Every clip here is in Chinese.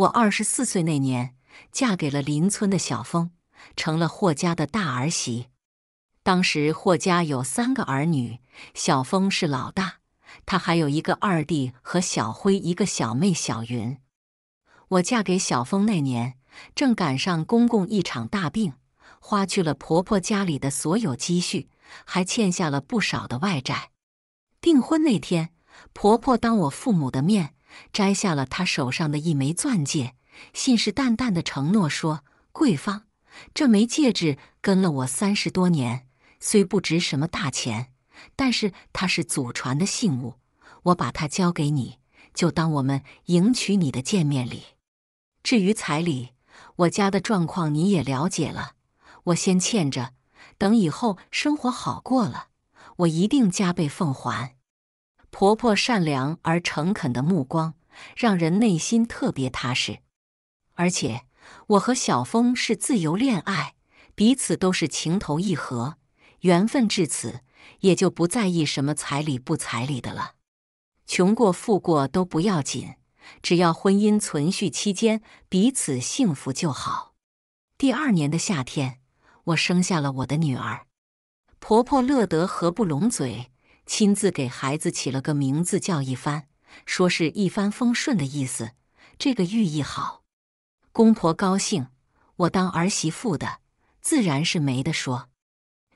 我二十四岁那年，嫁给了邻村的小峰，成了霍家的大儿媳。当时霍家有三个儿女，小峰是老大，他还有一个二弟和小辉，一个小妹小云。我嫁给小峰那年，正赶上公公一场大病，花去了婆婆家里的所有积蓄，还欠下了不少的外债。订婚那天，婆婆当我父母的面。摘下了他手上的一枚钻戒，信誓旦旦地承诺说：“桂芳，这枚戒指跟了我三十多年，虽不值什么大钱，但是它是祖传的信物。我把它交给你，就当我们迎娶你的见面礼。至于彩礼，我家的状况你也了解了，我先欠着，等以后生活好过了，我一定加倍奉还。”婆婆善良而诚恳的目光，让人内心特别踏实。而且我和小峰是自由恋爱，彼此都是情投意合，缘分至此也就不在意什么彩礼不彩礼的了。穷过富过都不要紧，只要婚姻存续期间彼此幸福就好。第二年的夏天，我生下了我的女儿，婆婆乐得合不拢嘴。亲自给孩子起了个名字，叫一帆，说是一帆风顺的意思，这个寓意好。公婆高兴，我当儿媳妇的自然是没得说。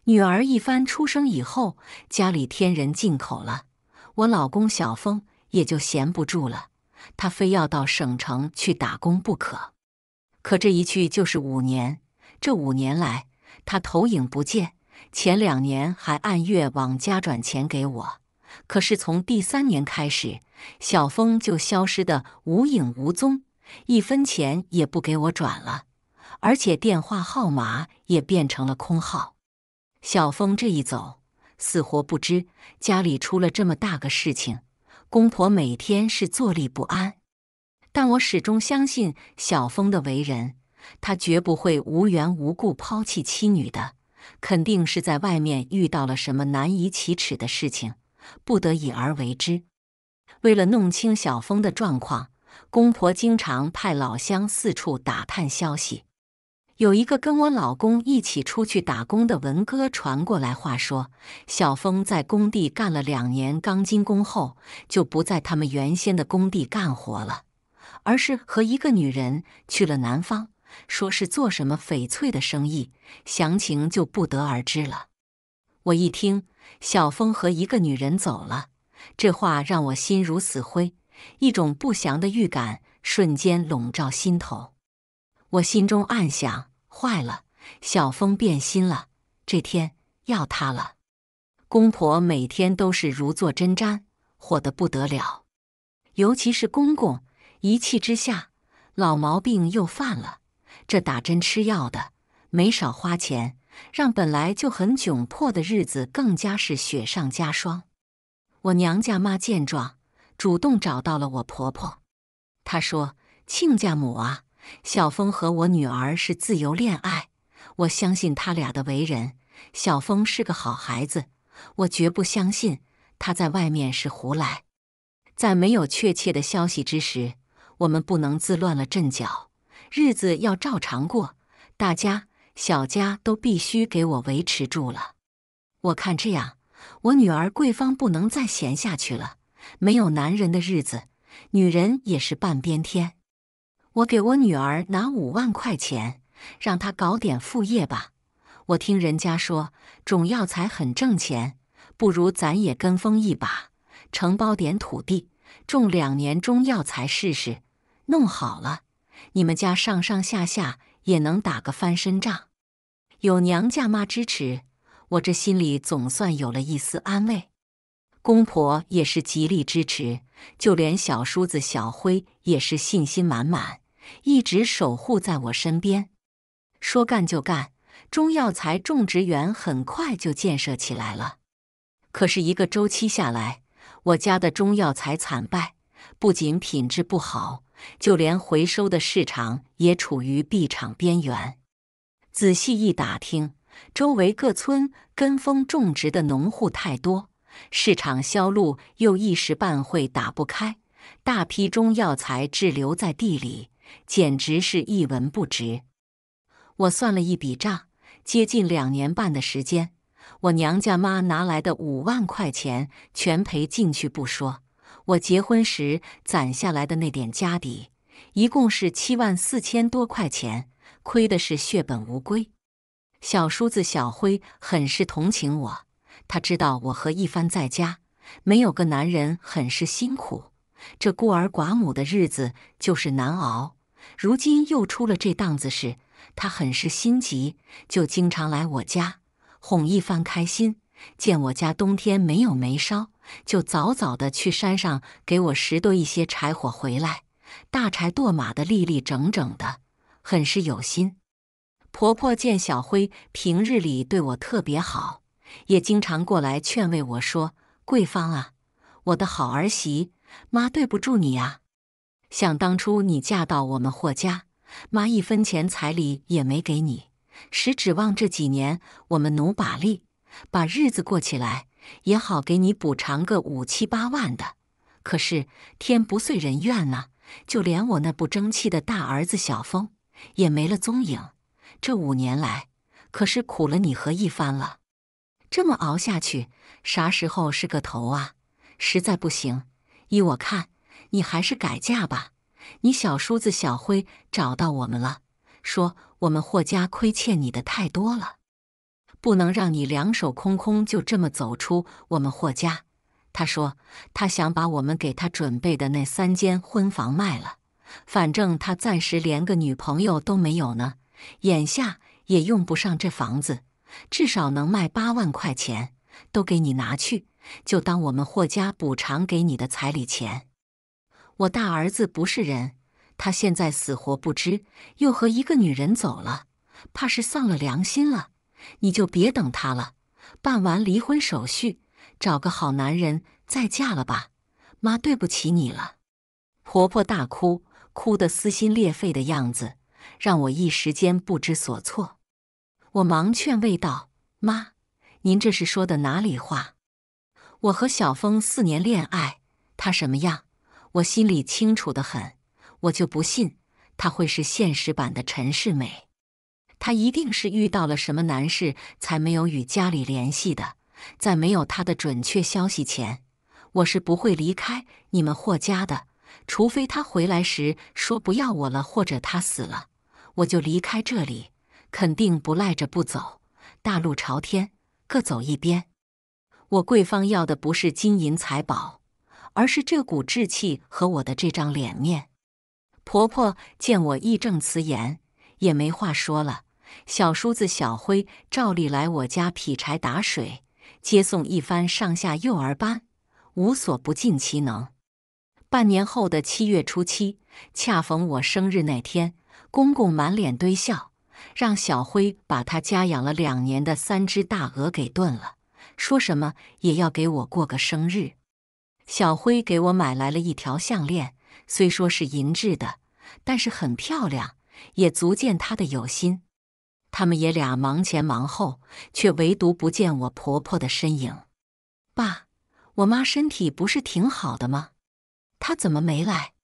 女儿一帆出生以后，家里添人进口了，我老公小峰也就闲不住了，他非要到省城去打工不可。可这一去就是五年，这五年来他投影不见。前两年还按月往家转钱给我，可是从第三年开始，小峰就消失得无影无踪，一分钱也不给我转了，而且电话号码也变成了空号。小峰这一走，死活不知家里出了这么大个事情。公婆每天是坐立不安，但我始终相信小峰的为人，他绝不会无缘无故抛弃妻女的。肯定是在外面遇到了什么难以启齿的事情，不得已而为之。为了弄清小峰的状况，公婆经常派老乡四处打探消息。有一个跟我老公一起出去打工的文哥传过来话，说小峰在工地干了两年钢筋工后，就不在他们原先的工地干活了，而是和一个女人去了南方。说是做什么翡翠的生意，详情就不得而知了。我一听小峰和一个女人走了，这话让我心如死灰，一种不祥的预感瞬间笼罩心头。我心中暗想：坏了，小峰变心了，这天要塌了。公婆每天都是如坐针毡，火得不得了。尤其是公公，一气之下，老毛病又犯了。这打针吃药的没少花钱，让本来就很窘迫的日子更加是雪上加霜。我娘家妈见状，主动找到了我婆婆。她说：“亲家母啊，小峰和我女儿是自由恋爱，我相信他俩的为人。小峰是个好孩子，我绝不相信他在外面是胡来。在没有确切的消息之时，我们不能自乱了阵脚。”日子要照常过，大家小家都必须给我维持住了。我看这样，我女儿桂芳不能再闲下去了。没有男人的日子，女人也是半边天。我给我女儿拿五万块钱，让她搞点副业吧。我听人家说种药材很挣钱，不如咱也跟风一把，承包点土地，种两年中药材试试。弄好了。你们家上上下下也能打个翻身仗，有娘家妈支持，我这心里总算有了一丝安慰。公婆也是极力支持，就连小叔子小辉也是信心满满，一直守护在我身边。说干就干，中药材种植园很快就建设起来了。可是，一个周期下来，我家的中药材惨败，不仅品质不好。就连回收的市场也处于闭场边缘。仔细一打听，周围各村跟风种植的农户太多，市场销路又一时半会打不开，大批中药材滞留在地里，简直是一文不值。我算了一笔账，接近两年半的时间，我娘家妈拿来的五万块钱全赔进去不说。我结婚时攒下来的那点家底，一共是七万四千多块钱，亏的是血本无归。小叔子小辉很是同情我，他知道我和一帆在家没有个男人，很是辛苦。这孤儿寡母的日子就是难熬，如今又出了这档子事，他很是心急，就经常来我家哄一番开心。见我家冬天没有煤烧。就早早的去山上给我拾掇一些柴火回来，大柴垛码的立立整整的，很是有心。婆婆见小辉平日里对我特别好，也经常过来劝慰我说：“桂芳啊，我的好儿媳，妈对不住你啊。想当初你嫁到我们霍家，妈一分钱彩礼也没给你，实指望这几年我们努把力，把日子过起来。”也好，给你补偿个五七八万的。可是天不遂人愿呢，就连我那不争气的大儿子小峰也没了踪影。这五年来，可是苦了你和一帆了。这么熬下去，啥时候是个头啊？实在不行，依我看，你还是改嫁吧。你小叔子小辉找到我们了，说我们霍家亏欠你的太多了。不能让你两手空空就这么走出我们霍家。他说：“他想把我们给他准备的那三间婚房卖了，反正他暂时连个女朋友都没有呢，眼下也用不上这房子，至少能卖八万块钱，都给你拿去，就当我们霍家补偿给你的彩礼钱。”我大儿子不是人，他现在死活不知又和一个女人走了，怕是丧了良心了。你就别等他了，办完离婚手续，找个好男人再嫁了吧。妈，对不起你了。婆婆大哭，哭得撕心裂肺的样子，让我一时间不知所措。我忙劝慰道：“妈，您这是说的哪里话？我和小峰四年恋爱，他什么样，我心里清楚的很。我就不信他会是现实版的陈世美。”他一定是遇到了什么难事，才没有与家里联系的。在没有他的准确消息前，我是不会离开你们霍家的。除非他回来时说不要我了，或者他死了，我就离开这里。肯定不赖着不走，大路朝天，各走一边。我桂芳要的不是金银财宝，而是这股志气和我的这张脸面。婆婆见我义正辞严，也没话说了。小叔子小辉照例来我家劈柴打水，接送一番上下幼儿班，无所不尽其能。半年后的七月初七，恰逢我生日那天，公公满脸堆笑，让小辉把他家养了两年的三只大鹅给炖了，说什么也要给我过个生日。小辉给我买来了一条项链，虽说是银制的，但是很漂亮，也足见他的有心。他们爷俩忙前忙后，却唯独不见我婆婆的身影。爸，我妈身体不是挺好的吗？她怎么没来？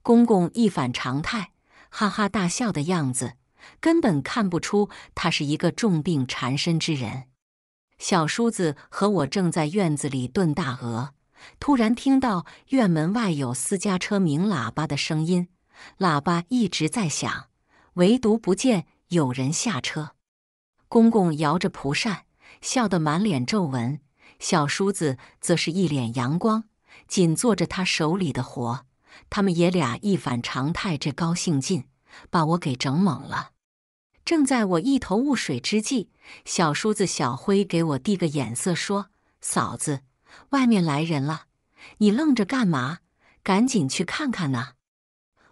公公一反常态，哈哈大笑的样子，根本看不出他是一个重病缠身之人。小叔子和我正在院子里炖大鹅，突然听到院门外有私家车鸣喇叭的声音，喇叭一直在响，唯独不见。有人下车，公公摇着蒲扇，笑得满脸皱纹；小叔子则是一脸阳光，紧做着他手里的活。他们爷俩一反常态，这高兴劲把我给整懵了。正在我一头雾水之际，小叔子小辉给我递个眼色，说：“嫂子，外面来人了，你愣着干嘛？赶紧去看看呐！”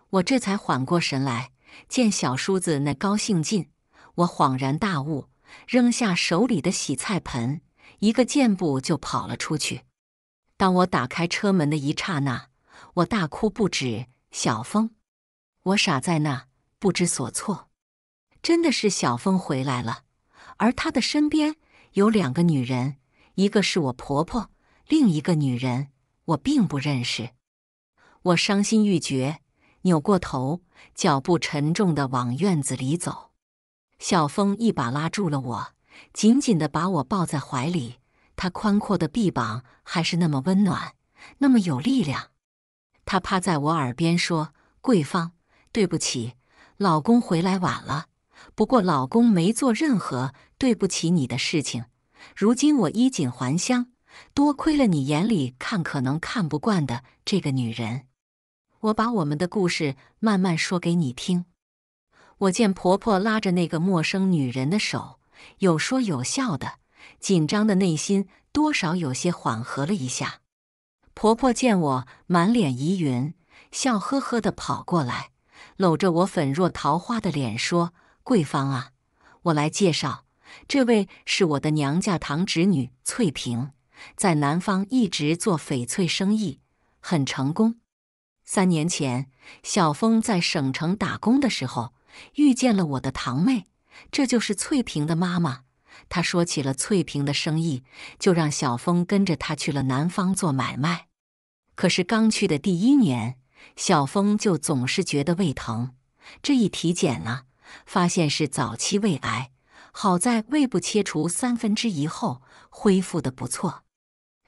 我这才缓过神来。见小叔子那高兴劲，我恍然大悟，扔下手里的洗菜盆，一个箭步就跑了出去。当我打开车门的一刹那，我大哭不止。小峰，我傻在那，不知所措。真的是小峰回来了，而他的身边有两个女人，一个是我婆婆，另一个女人我并不认识。我伤心欲绝。扭过头，脚步沉重的往院子里走。小峰一把拉住了我，紧紧的把我抱在怀里。他宽阔的臂膀还是那么温暖，那么有力量。他趴在我耳边说：“桂芳，对不起，老公回来晚了。不过老公没做任何对不起你的事情。如今我衣锦还乡，多亏了你眼里看可能看不惯的这个女人。”我把我们的故事慢慢说给你听。我见婆婆拉着那个陌生女人的手，有说有笑的，紧张的内心多少有些缓和了一下。婆婆见我满脸疑云，笑呵呵的跑过来，搂着我粉若桃花的脸说：“桂芳啊，我来介绍，这位是我的娘家堂侄女翠萍，在南方一直做翡翠生意，很成功。”三年前，小峰在省城打工的时候，遇见了我的堂妹，这就是翠萍的妈妈。她说起了翠萍的生意，就让小峰跟着她去了南方做买卖。可是刚去的第一年，小峰就总是觉得胃疼。这一体检呢，发现是早期胃癌，好在胃部切除三分之一后恢复的不错。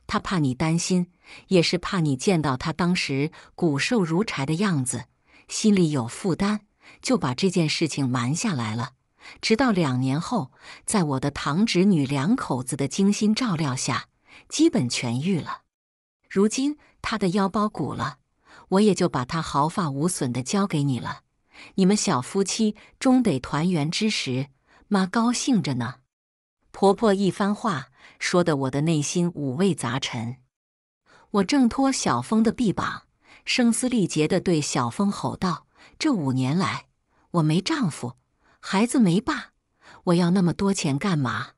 他怕你担心，也是怕你见到他当时骨瘦如柴的样子，心里有负担，就把这件事情瞒下来了。直到两年后，在我的堂侄女两口子的精心照料下，基本痊愈了。如今他的腰包鼓了，我也就把他毫发无损的交给你了。你们小夫妻终得团圆之时，妈高兴着呢。婆婆一番话。说的我的内心五味杂陈，我挣脱小峰的臂膀，声嘶力竭的对小峰吼道：“这五年来，我没丈夫，孩子没爸，我要那么多钱干嘛？”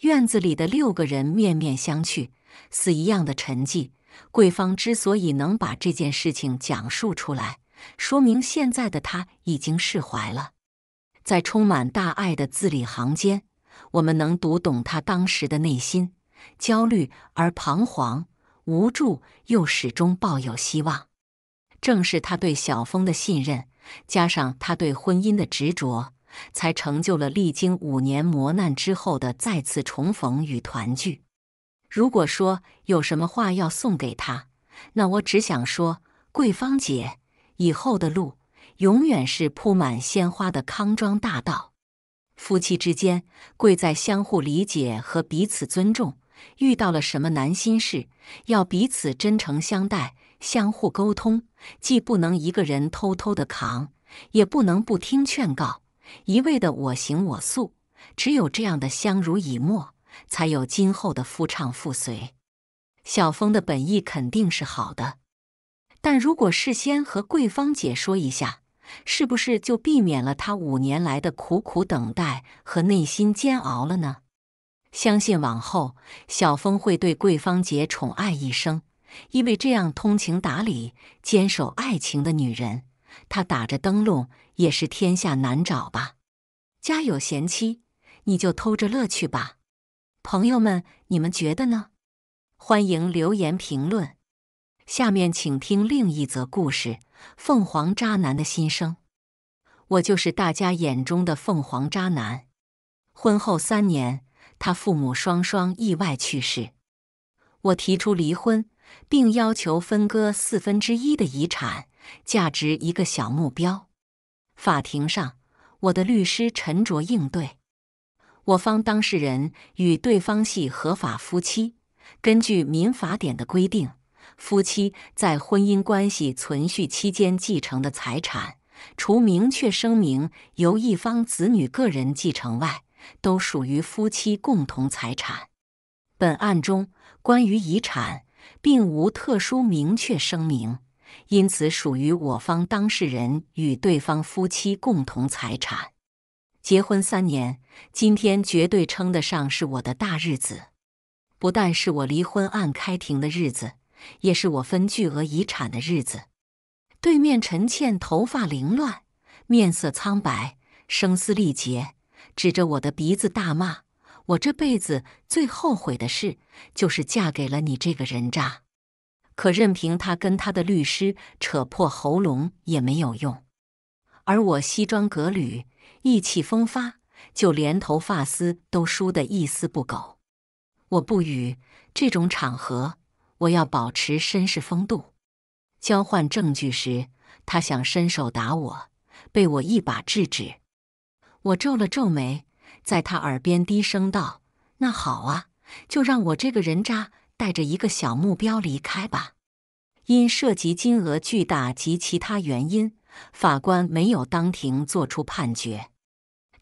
院子里的六个人面面相觑，死一样的沉寂。桂芳之所以能把这件事情讲述出来，说明现在的她已经释怀了，在充满大爱的字里行间。我们能读懂他当时的内心，焦虑而彷徨，无助又始终抱有希望。正是他对小峰的信任，加上他对婚姻的执着，才成就了历经五年磨难之后的再次重逢与团聚。如果说有什么话要送给他，那我只想说：桂芳姐，以后的路永远是铺满鲜花的康庄大道。夫妻之间贵在相互理解和彼此尊重。遇到了什么难心事，要彼此真诚相待，相互沟通。既不能一个人偷偷的扛，也不能不听劝告，一味的我行我素。只有这样的相濡以沫，才有今后的夫唱妇随。小峰的本意肯定是好的，但如果事先和桂芳姐说一下。是不是就避免了他五年来的苦苦等待和内心煎熬了呢？相信往后小峰会对桂芳姐宠爱一生，因为这样通情达理、坚守爱情的女人，他打着灯笼也是天下难找吧。家有贤妻，你就偷着乐去吧。朋友们，你们觉得呢？欢迎留言评论。下面请听另一则故事：凤凰渣男的心声。我就是大家眼中的凤凰渣男。婚后三年，他父母双双意外去世。我提出离婚，并要求分割四分之一的遗产，价值一个小目标。法庭上，我的律师沉着应对。我方当事人与对方系合法夫妻，根据《民法典》的规定。夫妻在婚姻关系存续期间继承的财产，除明确声明由一方子女个人继承外，都属于夫妻共同财产。本案中关于遗产并无特殊明确声明，因此属于我方当事人与对方夫妻共同财产。结婚三年，今天绝对称得上是我的大日子，不但是我离婚案开庭的日子。也是我分巨额遗产的日子。对面陈倩头发凌乱，面色苍白，声嘶力竭，指着我的鼻子大骂：“我这辈子最后悔的事，就是嫁给了你这个人渣！”可任凭她跟她的律师扯破喉咙也没有用。而我西装革履，意气风发，就连头发丝都梳得一丝不苟。我不语，这种场合。我要保持绅士风度。交换证据时，他想伸手打我，被我一把制止。我皱了皱眉，在他耳边低声道：“那好啊，就让我这个人渣带着一个小目标离开吧。”因涉及金额巨大及其他原因，法官没有当庭作出判决。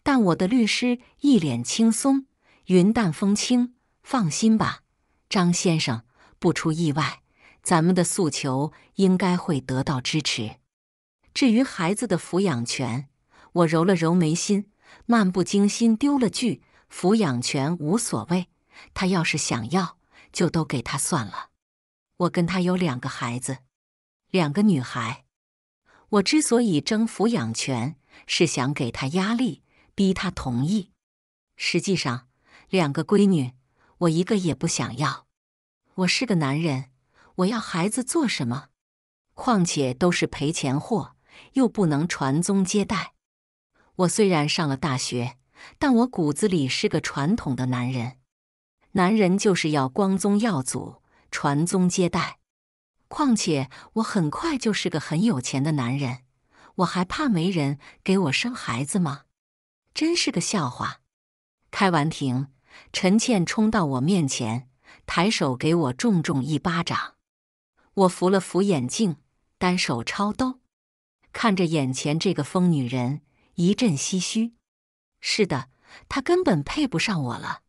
但我的律师一脸轻松，云淡风轻：“放心吧，张先生。”不出意外，咱们的诉求应该会得到支持。至于孩子的抚养权，我揉了揉眉心，漫不经心丢了句：“抚养权无所谓，他要是想要，就都给他算了。”我跟他有两个孩子，两个女孩。我之所以争抚养权，是想给他压力，逼他同意。实际上，两个闺女，我一个也不想要。我是个男人，我要孩子做什么？况且都是赔钱货，又不能传宗接代。我虽然上了大学，但我骨子里是个传统的男人。男人就是要光宗耀祖、传宗接代。况且我很快就是个很有钱的男人，我还怕没人给我生孩子吗？真是个笑话！开完庭，陈倩冲到我面前。抬手给我重重一巴掌，我扶了扶眼镜，单手抄兜，看着眼前这个疯女人，一阵唏嘘。是的，她根本配不上我了。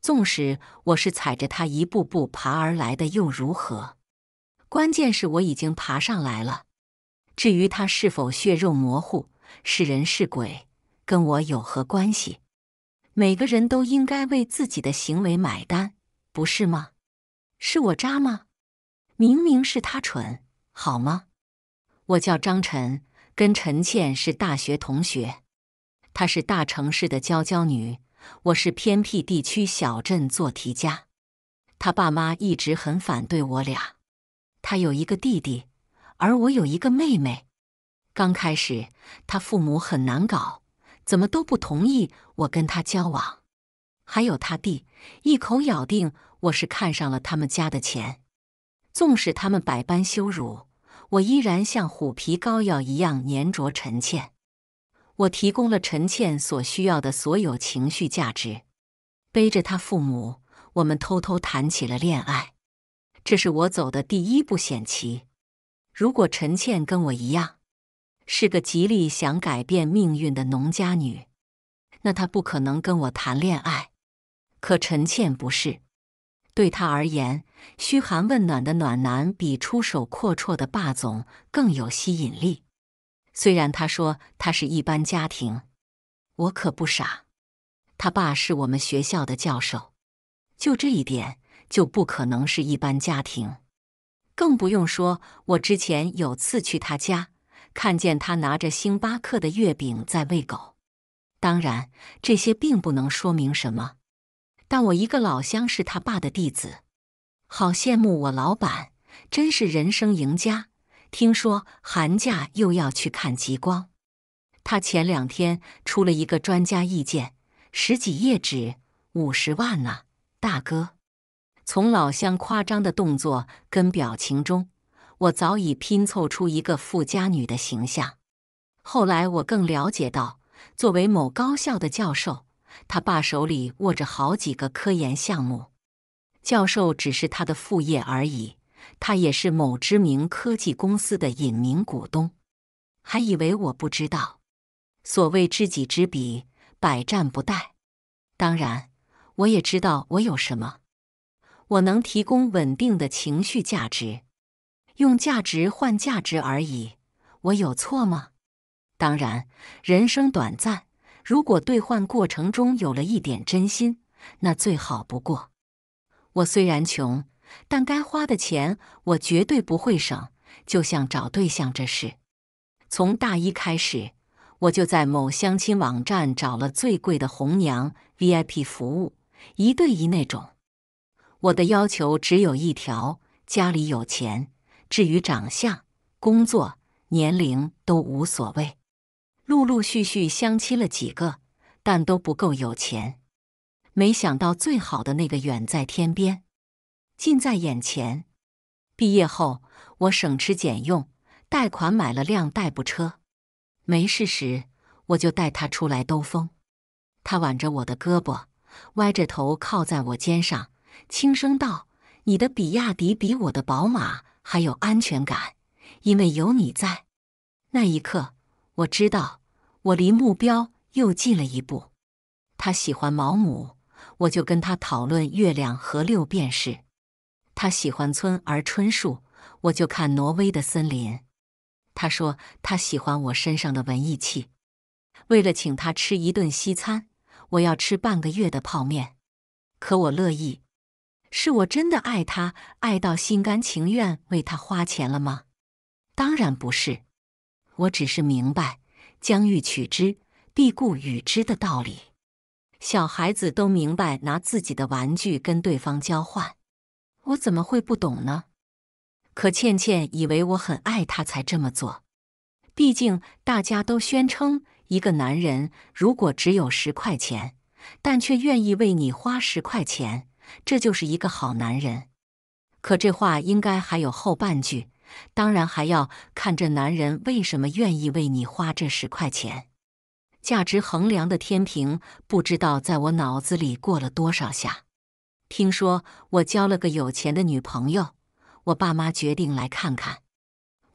纵使我是踩着她一步步爬而来的，又如何？关键是我已经爬上来了。至于她是否血肉模糊，是人是鬼，跟我有何关系？每个人都应该为自己的行为买单。不是吗？是我渣吗？明明是他蠢，好吗？我叫张晨，跟陈倩是大学同学。她是大城市的娇娇女，我是偏僻地区小镇做题家。他爸妈一直很反对我俩。他有一个弟弟，而我有一个妹妹。刚开始，他父母很难搞，怎么都不同意我跟他交往。还有他弟，一口咬定我是看上了他们家的钱。纵使他们百般羞辱，我依然像虎皮膏药一样粘着陈倩。我提供了陈倩所需要的所有情绪价值，背着她父母，我们偷偷谈起了恋爱。这是我走的第一步险棋。如果陈倩跟我一样，是个极力想改变命运的农家女，那她不可能跟我谈恋爱。可陈倩不是，对她而言，嘘寒问暖的暖男比出手阔绰的霸总更有吸引力。虽然他说他是一般家庭，我可不傻。他爸是我们学校的教授，就这一点就不可能是一般家庭，更不用说，我之前有次去他家，看见他拿着星巴克的月饼在喂狗。当然，这些并不能说明什么。但我一个老乡是他爸的弟子，好羡慕我老板，真是人生赢家。听说寒假又要去看极光，他前两天出了一个专家意见，十几页纸，五十万呢，大哥。从老乡夸张的动作跟表情中，我早已拼凑出一个富家女的形象。后来我更了解到，作为某高校的教授。他爸手里握着好几个科研项目，教授只是他的副业而已。他也是某知名科技公司的隐名股东，还以为我不知道。所谓知己知彼，百战不殆。当然，我也知道我有什么。我能提供稳定的情绪价值，用价值换价值而已。我有错吗？当然，人生短暂。如果兑换过程中有了一点真心，那最好不过。我虽然穷，但该花的钱我绝对不会省。就像找对象这事，从大一开始，我就在某相亲网站找了最贵的红娘 VIP 服务，一对一那种。我的要求只有一条：家里有钱。至于长相、工作、年龄都无所谓。陆陆续续相亲了几个，但都不够有钱。没想到最好的那个远在天边，近在眼前。毕业后，我省吃俭用，贷款买了辆代步车。没事时，我就带他出来兜风。他挽着我的胳膊，歪着头靠在我肩上，轻声道：“你的比亚迪比我的宝马还有安全感，因为有你在。”那一刻，我知道。我离目标又近了一步。他喜欢毛姆，我就跟他讨论月亮和六便士。他喜欢村而春树，我就看挪威的森林。他说他喜欢我身上的文艺气。为了请他吃一顿西餐，我要吃半个月的泡面。可我乐意，是我真的爱他，爱到心甘情愿为他花钱了吗？当然不是，我只是明白。将欲取之，必固与之的道理，小孩子都明白。拿自己的玩具跟对方交换，我怎么会不懂呢？可倩倩以为我很爱他才这么做。毕竟大家都宣称，一个男人如果只有十块钱，但却愿意为你花十块钱，这就是一个好男人。可这话应该还有后半句。当然还要看这男人为什么愿意为你花这十块钱。价值衡量的天平不知道在我脑子里过了多少下。听说我交了个有钱的女朋友，我爸妈决定来看看。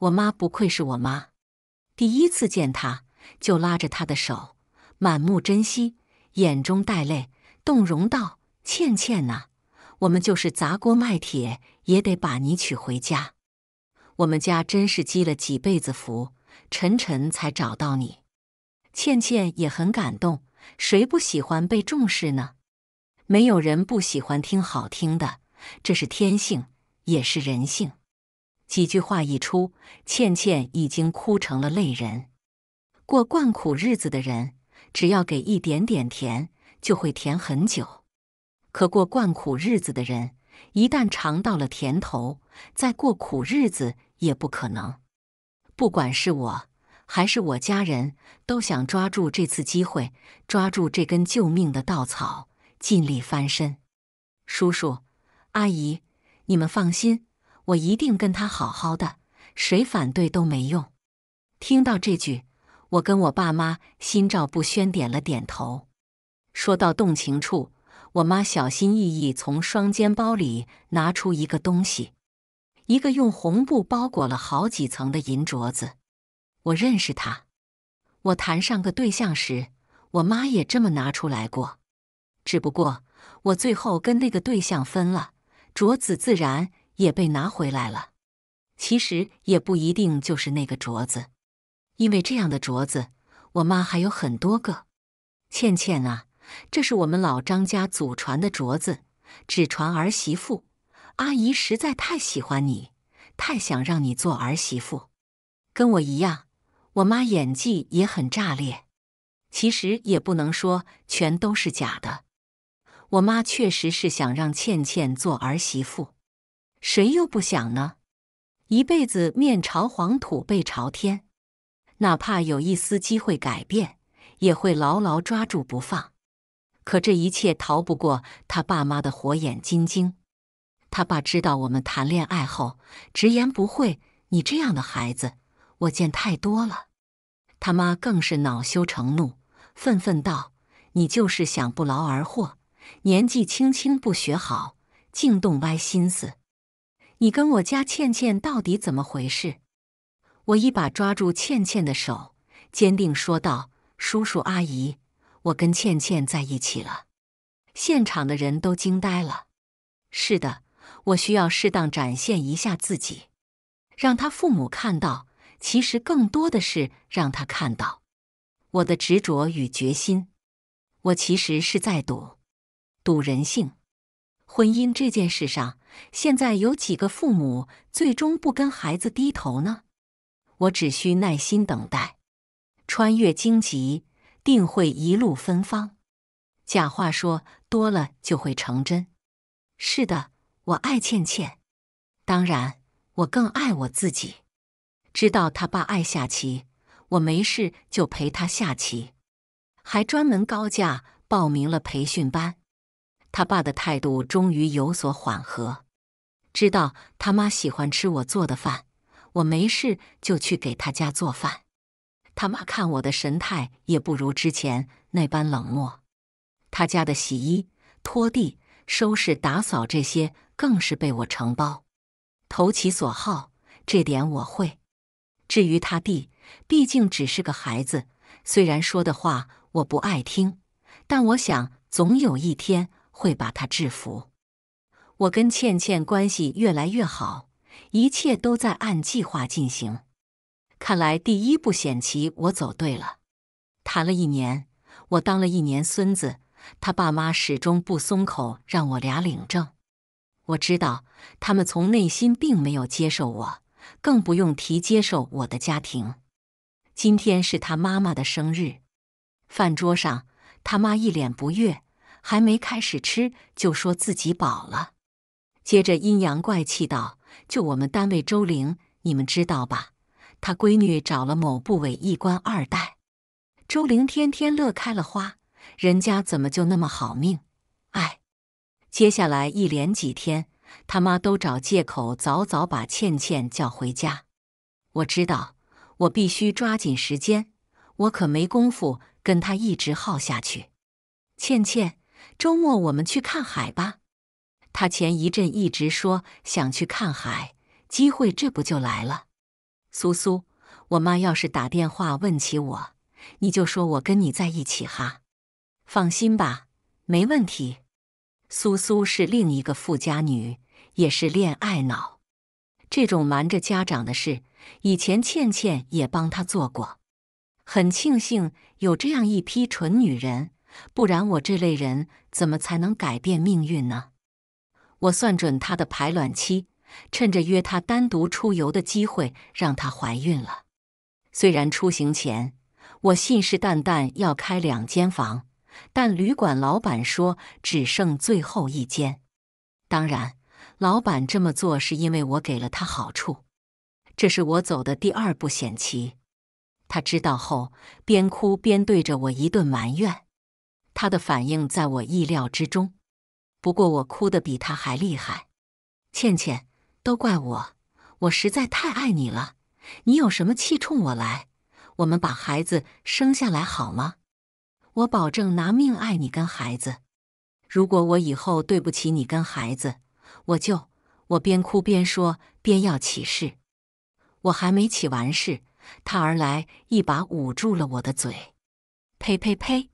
我妈不愧是我妈，第一次见她就拉着她的手，满目珍惜，眼中带泪，动容道：“倩倩呐，我们就是砸锅卖铁也得把你娶回家。”我们家真是积了几辈子福，晨晨才找到你。倩倩也很感动，谁不喜欢被重视呢？没有人不喜欢听好听的，这是天性，也是人性。几句话一出，倩倩已经哭成了泪人。过惯苦日子的人，只要给一点点甜，就会甜很久。可过惯苦日子的人，一旦尝到了甜头，再过苦日子。也不可能，不管是我还是我家人，都想抓住这次机会，抓住这根救命的稻草，尽力翻身。叔叔、阿姨，你们放心，我一定跟他好好的，谁反对都没用。听到这句，我跟我爸妈心照不宣点了点头。说到动情处，我妈小心翼翼从双肩包里拿出一个东西。一个用红布包裹了好几层的银镯子，我认识它。我谈上个对象时，我妈也这么拿出来过。只不过我最后跟那个对象分了，镯子自然也被拿回来了。其实也不一定就是那个镯子，因为这样的镯子我妈还有很多个。倩倩啊，这是我们老张家祖传的镯子，只传儿媳妇。阿姨实在太喜欢你，太想让你做儿媳妇，跟我一样。我妈演技也很炸裂，其实也不能说全都是假的。我妈确实是想让倩倩做儿媳妇，谁又不想呢？一辈子面朝黄土背朝天，哪怕有一丝机会改变，也会牢牢抓住不放。可这一切逃不过他爸妈的火眼金睛。他爸知道我们谈恋爱后，直言不讳：“你这样的孩子，我见太多了。”他妈更是恼羞成怒，愤愤道：“你就是想不劳而获，年纪轻轻不学好，竟动歪心思！你跟我家倩倩到底怎么回事？”我一把抓住倩倩的手，坚定说道：“叔叔阿姨，我跟倩倩在一起了。”现场的人都惊呆了。是的。我需要适当展现一下自己，让他父母看到。其实更多的是让他看到我的执着与决心。我其实是在赌，赌人性。婚姻这件事上，现在有几个父母最终不跟孩子低头呢？我只需耐心等待，穿越荆棘，定会一路芬芳。假话说多了就会成真。是的。我爱倩倩，当然我更爱我自己。知道他爸爱下棋，我没事就陪他下棋，还专门高价报名了培训班。他爸的态度终于有所缓和。知道他妈喜欢吃我做的饭，我没事就去给他家做饭。他妈看我的神态也不如之前那般冷漠。他家的洗衣、拖地、收拾、打扫这些。更是被我承包，投其所好，这点我会。至于他弟，毕竟只是个孩子，虽然说的话我不爱听，但我想总有一天会把他制服。我跟倩倩关系越来越好，一切都在按计划进行。看来第一步险棋我走对了。谈了一年，我当了一年孙子，他爸妈始终不松口，让我俩领证。我知道他们从内心并没有接受我，更不用提接受我的家庭。今天是他妈妈的生日，饭桌上他妈一脸不悦，还没开始吃就说自己饱了，接着阴阳怪气道：“就我们单位周玲，你们知道吧？他闺女找了某部委一官二代，周玲天天乐开了花，人家怎么就那么好命？哎。”接下来一连几天，他妈都找借口早早把倩倩叫回家。我知道，我必须抓紧时间，我可没工夫跟他一直耗下去。倩倩，周末我们去看海吧。他前一阵一直说想去看海，机会这不就来了。苏苏，我妈要是打电话问起我，你就说我跟你在一起哈。放心吧，没问题。苏苏是另一个富家女，也是恋爱脑。这种瞒着家长的事，以前倩倩也帮她做过。很庆幸有这样一批蠢女人，不然我这类人怎么才能改变命运呢？我算准她的排卵期，趁着约她单独出游的机会，让她怀孕了。虽然出行前我信誓旦旦要开两间房。但旅馆老板说只剩最后一间，当然，老板这么做是因为我给了他好处。这是我走的第二步险棋。他知道后，边哭边对着我一顿埋怨。他的反应在我意料之中，不过我哭得比他还厉害。倩倩，都怪我，我实在太爱你了。你有什么气冲我来？我们把孩子生下来好吗？我保证拿命爱你跟孩子。如果我以后对不起你跟孩子，我就我边哭边说边要起誓。我还没起完誓，他而来一把捂住了我的嘴。呸呸呸！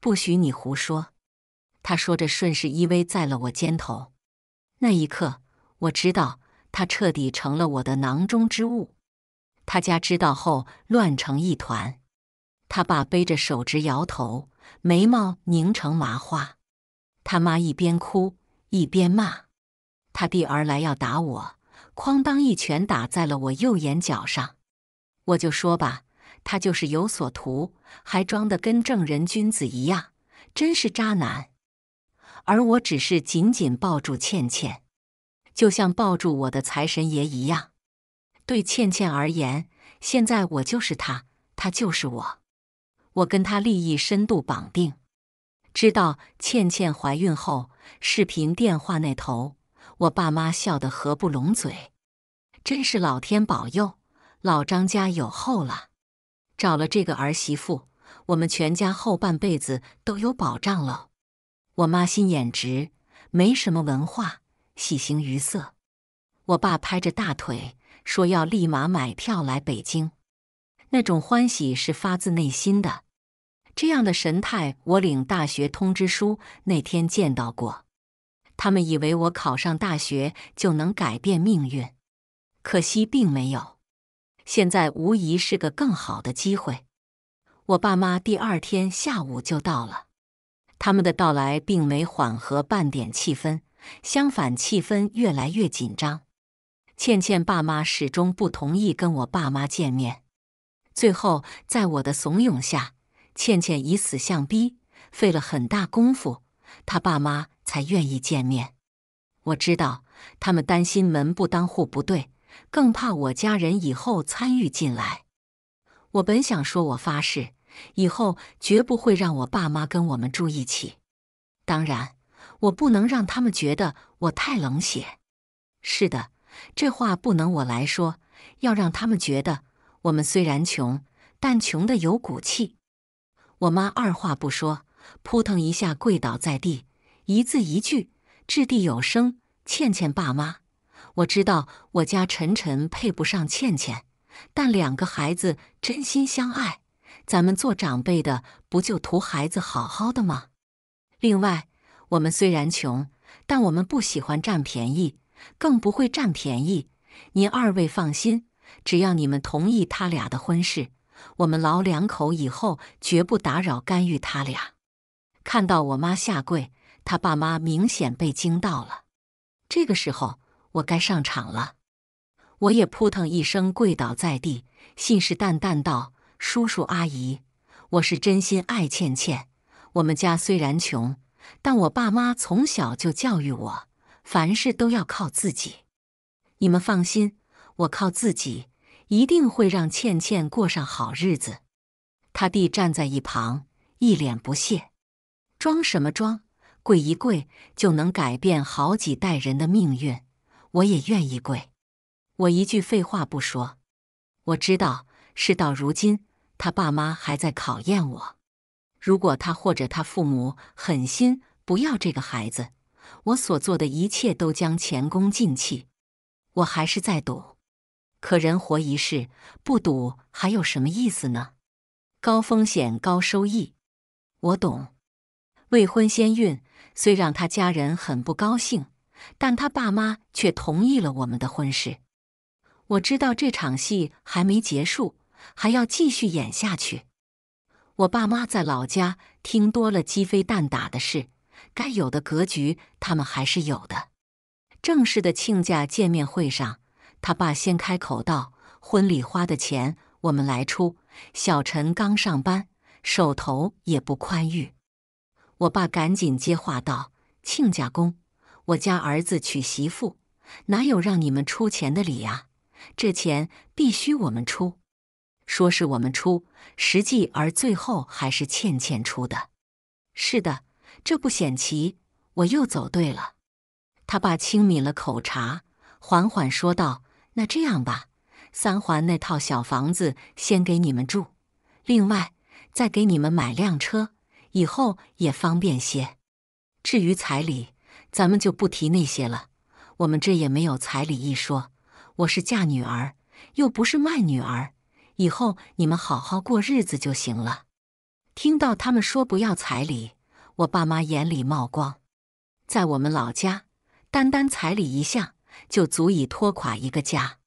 不许你胡说！他说着顺势依偎在了我肩头。那一刻，我知道他彻底成了我的囊中之物。他家知道后，乱成一团。他爸背着手直摇头，眉毛拧成麻花；他妈一边哭一边骂；他弟而来要打我，哐当一拳打在了我右眼角上。我就说吧，他就是有所图，还装的跟正人君子一样，真是渣男。而我只是紧紧抱住倩倩，就像抱住我的财神爷一样。对倩倩而言，现在我就是他，他就是我。我跟他利益深度绑定，知道倩倩怀孕后，视频电话那头，我爸妈笑得合不拢嘴，真是老天保佑，老张家有后了，找了这个儿媳妇，我们全家后半辈子都有保障了。我妈心眼直，没什么文化，喜形于色；我爸拍着大腿说要立马买票来北京。那种欢喜是发自内心的，这样的神态我领大学通知书那天见到过。他们以为我考上大学就能改变命运，可惜并没有。现在无疑是个更好的机会。我爸妈第二天下午就到了，他们的到来并没缓和半点气氛，相反气氛越来越紧张。倩倩爸妈始终不同意跟我爸妈见面。最后，在我的怂恿下，倩倩以死相逼，费了很大功夫，他爸妈才愿意见面。我知道他们担心门不当户不对，更怕我家人以后参与进来。我本想说我发誓，以后绝不会让我爸妈跟我们住一起。当然，我不能让他们觉得我太冷血。是的，这话不能我来说，要让他们觉得。我们虽然穷，但穷的有骨气。我妈二话不说，扑腾一下跪倒在地，一字一句掷地有声：“倩倩爸妈，我知道我家晨晨配不上倩倩，但两个孩子真心相爱，咱们做长辈的不就图孩子好好的吗？另外，我们虽然穷，但我们不喜欢占便宜，更不会占便宜。您二位放心。”只要你们同意他俩的婚事，我们老两口以后绝不打扰干预他俩。看到我妈下跪，他爸妈明显被惊到了。这个时候，我该上场了。我也扑腾一声跪倒在地，信誓旦旦道：“叔叔阿姨，我是真心爱倩倩。我们家虽然穷，但我爸妈从小就教育我，凡事都要靠自己。你们放心。”我靠自己，一定会让倩倩过上好日子。他弟站在一旁，一脸不屑：“装什么装？跪一跪就能改变好几代人的命运，我也愿意跪。”我一句废话不说。我知道事到如今，他爸妈还在考验我。如果他或者他父母狠心不要这个孩子，我所做的一切都将前功尽弃。我还是在赌。可人活一世，不赌还有什么意思呢？高风险高收益，我懂。未婚先孕虽让他家人很不高兴，但他爸妈却同意了我们的婚事。我知道这场戏还没结束，还要继续演下去。我爸妈在老家听多了鸡飞蛋打的事，该有的格局他们还是有的。正式的亲家见面会上。他爸先开口道：“婚礼花的钱我们来出。小陈刚上班，手头也不宽裕。”我爸赶紧接话道：“亲家公，我家儿子娶媳妇，哪有让你们出钱的理呀？这钱必须我们出。说是我们出，实际而最后还是倩倩出的。是的，这不显奇，我又走对了。”他爸轻抿了口茶，缓缓说道。那这样吧，三环那套小房子先给你们住，另外再给你们买辆车，以后也方便些。至于彩礼，咱们就不提那些了，我们这也没有彩礼一说。我是嫁女儿，又不是卖女儿，以后你们好好过日子就行了。听到他们说不要彩礼，我爸妈眼里冒光。在我们老家，单单彩礼一项。就足以拖垮一个家。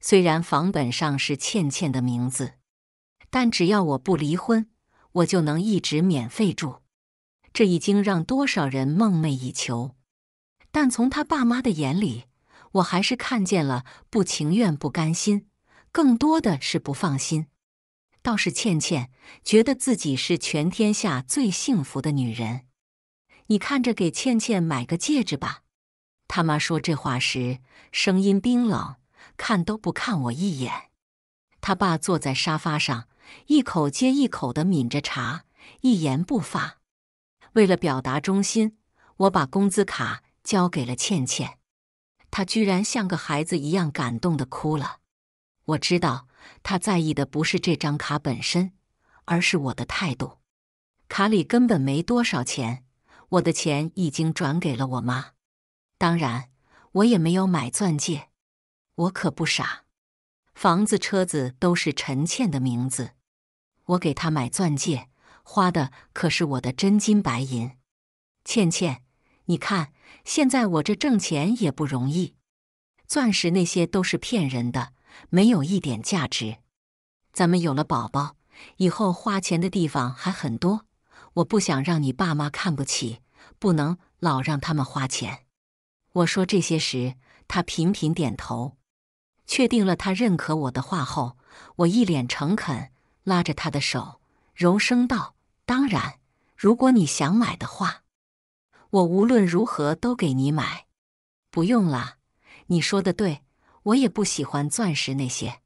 虽然房本上是倩倩的名字，但只要我不离婚，我就能一直免费住。这已经让多少人梦寐以求。但从他爸妈的眼里，我还是看见了不情愿、不甘心，更多的是不放心。倒是倩倩觉得自己是全天下最幸福的女人。你看着给倩倩买个戒指吧。他妈说这话时，声音冰冷，看都不看我一眼。他爸坐在沙发上，一口接一口的抿着茶，一言不发。为了表达忠心，我把工资卡交给了倩倩，她居然像个孩子一样感动的哭了。我知道他在意的不是这张卡本身，而是我的态度。卡里根本没多少钱，我的钱已经转给了我妈。当然，我也没有买钻戒，我可不傻。房子、车子都是陈倩的名字，我给她买钻戒，花的可是我的真金白银。倩倩，你看，现在我这挣钱也不容易。钻石那些都是骗人的，没有一点价值。咱们有了宝宝以后，花钱的地方还很多，我不想让你爸妈看不起，不能老让他们花钱。我说这些时，他频频点头，确定了他认可我的话后，我一脸诚恳，拉着他的手，柔声道：“当然，如果你想买的话，我无论如何都给你买。”“不用了，你说的对，我也不喜欢钻石那些。”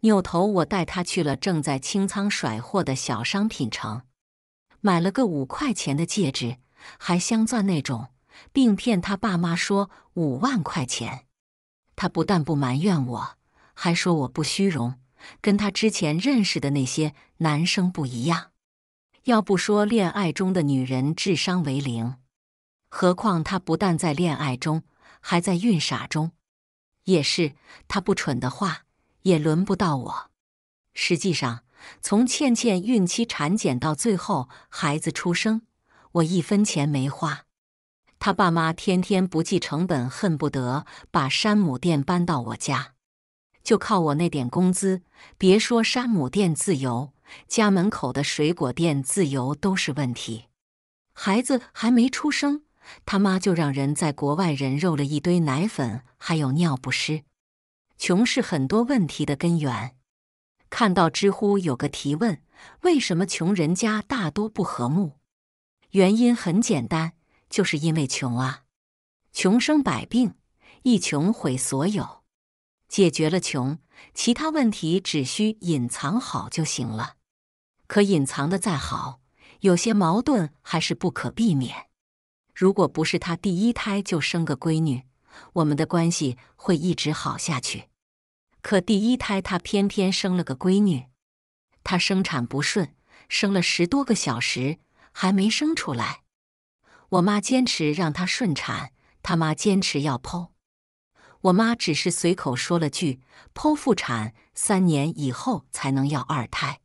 扭头，我带他去了正在清仓甩货的小商品城，买了个五块钱的戒指，还镶钻那种。并骗他爸妈说五万块钱，他不但不埋怨我，还说我不虚荣，跟他之前认识的那些男生不一样。要不说恋爱中的女人智商为零，何况他不但在恋爱中，还在孕傻中。也是他不蠢的话，也轮不到我。实际上，从倩倩孕期产检到最后孩子出生，我一分钱没花。他爸妈天天不计成本，恨不得把山姆店搬到我家。就靠我那点工资，别说山姆店自由，家门口的水果店自由都是问题。孩子还没出生，他妈就让人在国外人肉了一堆奶粉，还有尿不湿。穷是很多问题的根源。看到知乎有个提问：为什么穷人家大多不和睦？原因很简单。就是因为穷啊，穷生百病，一穷毁所有。解决了穷，其他问题只需隐藏好就行了。可隐藏的再好，有些矛盾还是不可避免。如果不是他第一胎就生个闺女，我们的关系会一直好下去。可第一胎他偏偏生了个闺女，他生产不顺，生了十多个小时还没生出来。我妈坚持让她顺产，他妈坚持要剖。我妈只是随口说了句“剖腹产三年以后才能要二胎”，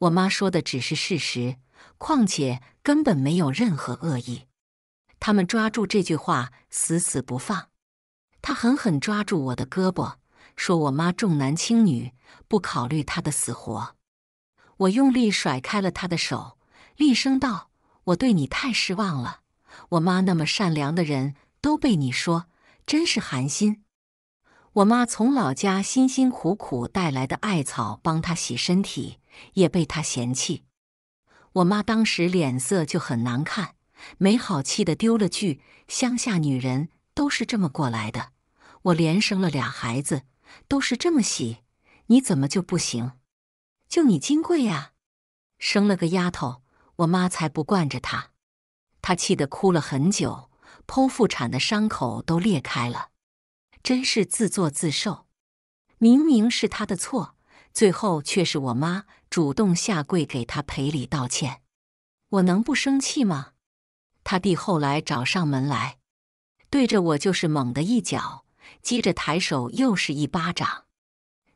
我妈说的只是事实，况且根本没有任何恶意。他们抓住这句话死死不放。他狠狠抓住我的胳膊，说我妈重男轻女，不考虑她的死活。我用力甩开了他的手，厉声道。我对你太失望了，我妈那么善良的人都被你说，真是寒心。我妈从老家辛辛苦苦带来的艾草，帮她洗身体，也被她嫌弃。我妈当时脸色就很难看，没好气的丢了句：“乡下女人都是这么过来的，我连生了俩孩子都是这么洗，你怎么就不行？就你金贵呀，生了个丫头。”我妈才不惯着他，他气得哭了很久，剖腹产的伤口都裂开了，真是自作自受。明明是他的错，最后却是我妈主动下跪给他赔礼道歉，我能不生气吗？他弟后来找上门来，对着我就是猛的一脚，接着抬手又是一巴掌，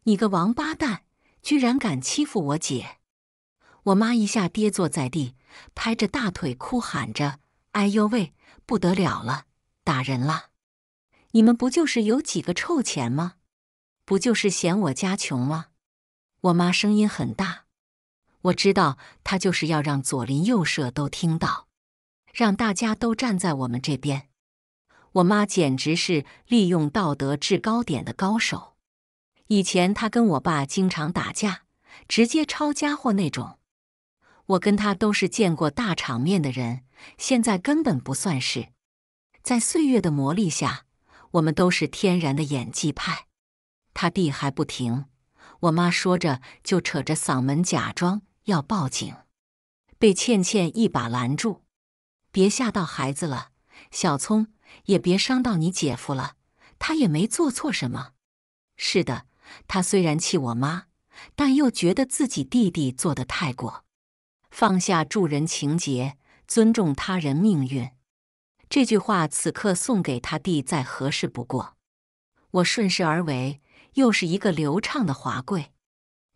你个王八蛋，居然敢欺负我姐！我妈一下跌坐在地，拍着大腿哭喊着：“哎呦喂，不得了了，打人了！你们不就是有几个臭钱吗？不就是嫌我家穷吗？”我妈声音很大，我知道她就是要让左邻右舍都听到，让大家都站在我们这边。我妈简直是利用道德制高点的高手。以前她跟我爸经常打架，直接抄家伙那种。我跟他都是见过大场面的人，现在根本不算事。在岁月的磨砺下，我们都是天然的演技派。他弟还不停，我妈说着就扯着嗓门假装要报警，被倩倩一把拦住：“别吓到孩子了，小聪也别伤到你姐夫了，他也没做错什么。”是的，他虽然气我妈，但又觉得自己弟弟做的太过。放下助人情结，尊重他人命运。这句话此刻送给他弟再合适不过。我顺势而为，又是一个流畅的滑跪。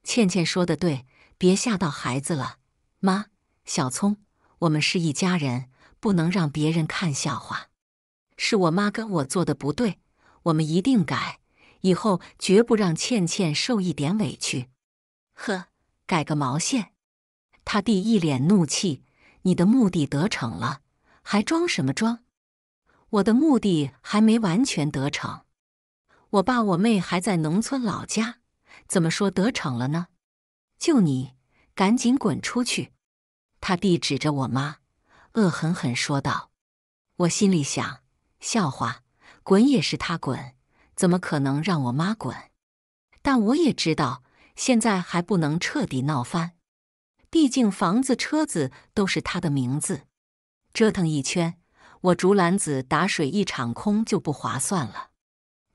倩倩说的对，别吓到孩子了。妈，小聪，我们是一家人，不能让别人看笑话。是我妈跟我做的不对，我们一定改，以后绝不让倩倩受一点委屈。呵，改个毛线！他弟一脸怒气：“你的目的得逞了，还装什么装？我的目的还没完全得逞，我爸我妹还在农村老家，怎么说得逞了呢？”“就你，赶紧滚出去！”他弟指着我妈，恶狠狠说道。我心里想：笑话，滚也是他滚，怎么可能让我妈滚？但我也知道，现在还不能彻底闹翻。毕竟房子、车子都是他的名字，折腾一圈，我竹篮子打水一场空就不划算了。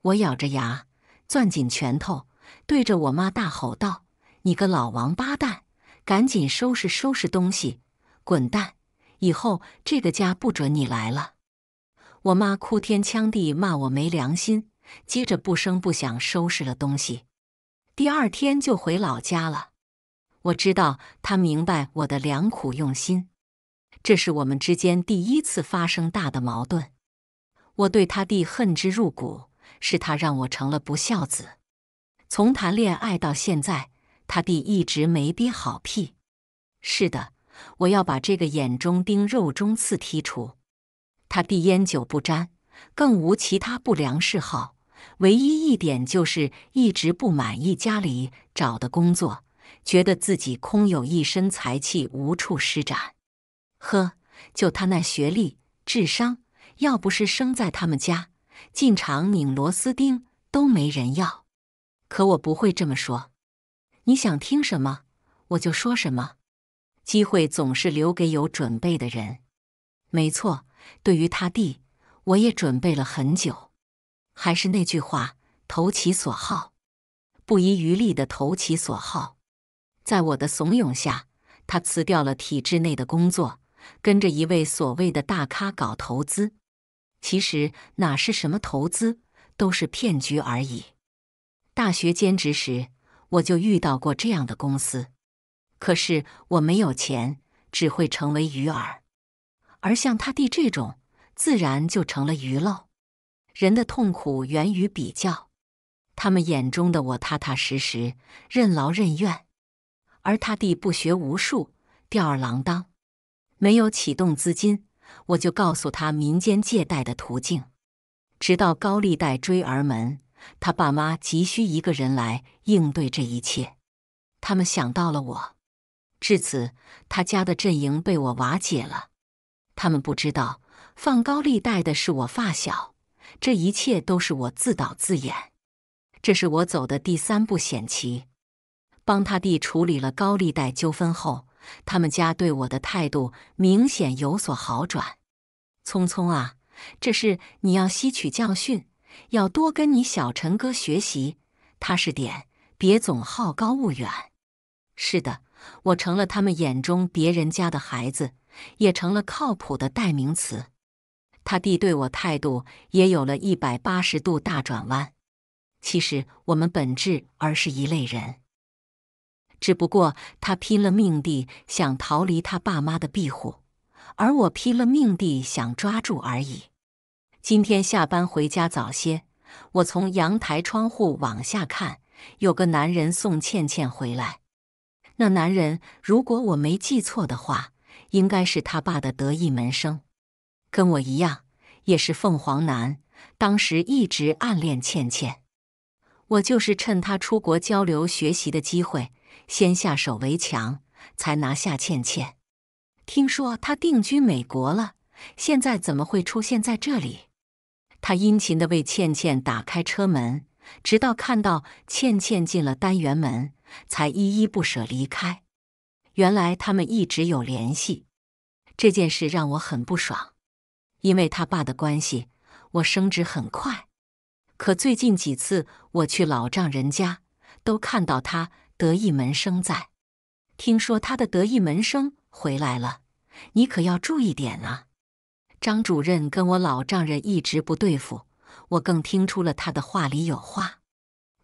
我咬着牙，攥紧拳头，对着我妈大吼道：“你个老王八蛋，赶紧收拾收拾东西，滚蛋！以后这个家不准你来了！”我妈哭天抢地骂我没良心，接着不声不响收拾了东西，第二天就回老家了。我知道他明白我的良苦用心，这是我们之间第一次发生大的矛盾。我对他弟恨之入骨，是他让我成了不孝子。从谈恋爱到现在，他弟一直没憋好屁。是的，我要把这个眼中钉、肉中刺剔除。他弟烟酒不沾，更无其他不良嗜好，唯一一点就是一直不满意家里找的工作。觉得自己空有一身才气无处施展，呵，就他那学历智商，要不是生在他们家，进厂拧螺丝钉都没人要。可我不会这么说，你想听什么我就说什么。机会总是留给有准备的人。没错，对于他弟，我也准备了很久。还是那句话，投其所好，不遗余力的投其所好。在我的怂恿下，他辞掉了体制内的工作，跟着一位所谓的大咖搞投资。其实哪是什么投资，都是骗局而已。大学兼职时，我就遇到过这样的公司。可是我没有钱，只会成为鱼饵，而像他弟这种，自然就成了鱼肉。人的痛苦源于比较，他们眼中的我踏踏实实，任劳任怨。而他弟不学无术，吊儿郎当，没有启动资金，我就告诉他民间借贷的途径，直到高利贷追儿门，他爸妈急需一个人来应对这一切，他们想到了我。至此，他家的阵营被我瓦解了。他们不知道放高利贷的是我发小，这一切都是我自导自演。这是我走的第三步险棋。帮他弟处理了高利贷纠纷后，他们家对我的态度明显有所好转。聪聪啊，这事你要吸取教训，要多跟你小陈哥学习，踏实点，别总好高骛远。是的，我成了他们眼中别人家的孩子，也成了靠谱的代名词。他弟对我态度也有了一百八十度大转弯。其实我们本质而是一类人。只不过他拼了命地想逃离他爸妈的庇护，而我拼了命地想抓住而已。今天下班回家早些，我从阳台窗户往下看，有个男人送倩倩回来。那男人如果我没记错的话，应该是他爸的得意门生，跟我一样也是凤凰男。当时一直暗恋倩倩，我就是趁他出国交流学习的机会。先下手为强，才拿下倩倩。听说她定居美国了，现在怎么会出现在这里？他殷勤地为倩倩打开车门，直到看到倩倩进了单元门，才依依不舍离开。原来他们一直有联系。这件事让我很不爽，因为他爸的关系，我升职很快。可最近几次我去老丈人家，都看到他。得意门生在，听说他的得意门生回来了，你可要注意点啊！张主任跟我老丈人一直不对付，我更听出了他的话里有话。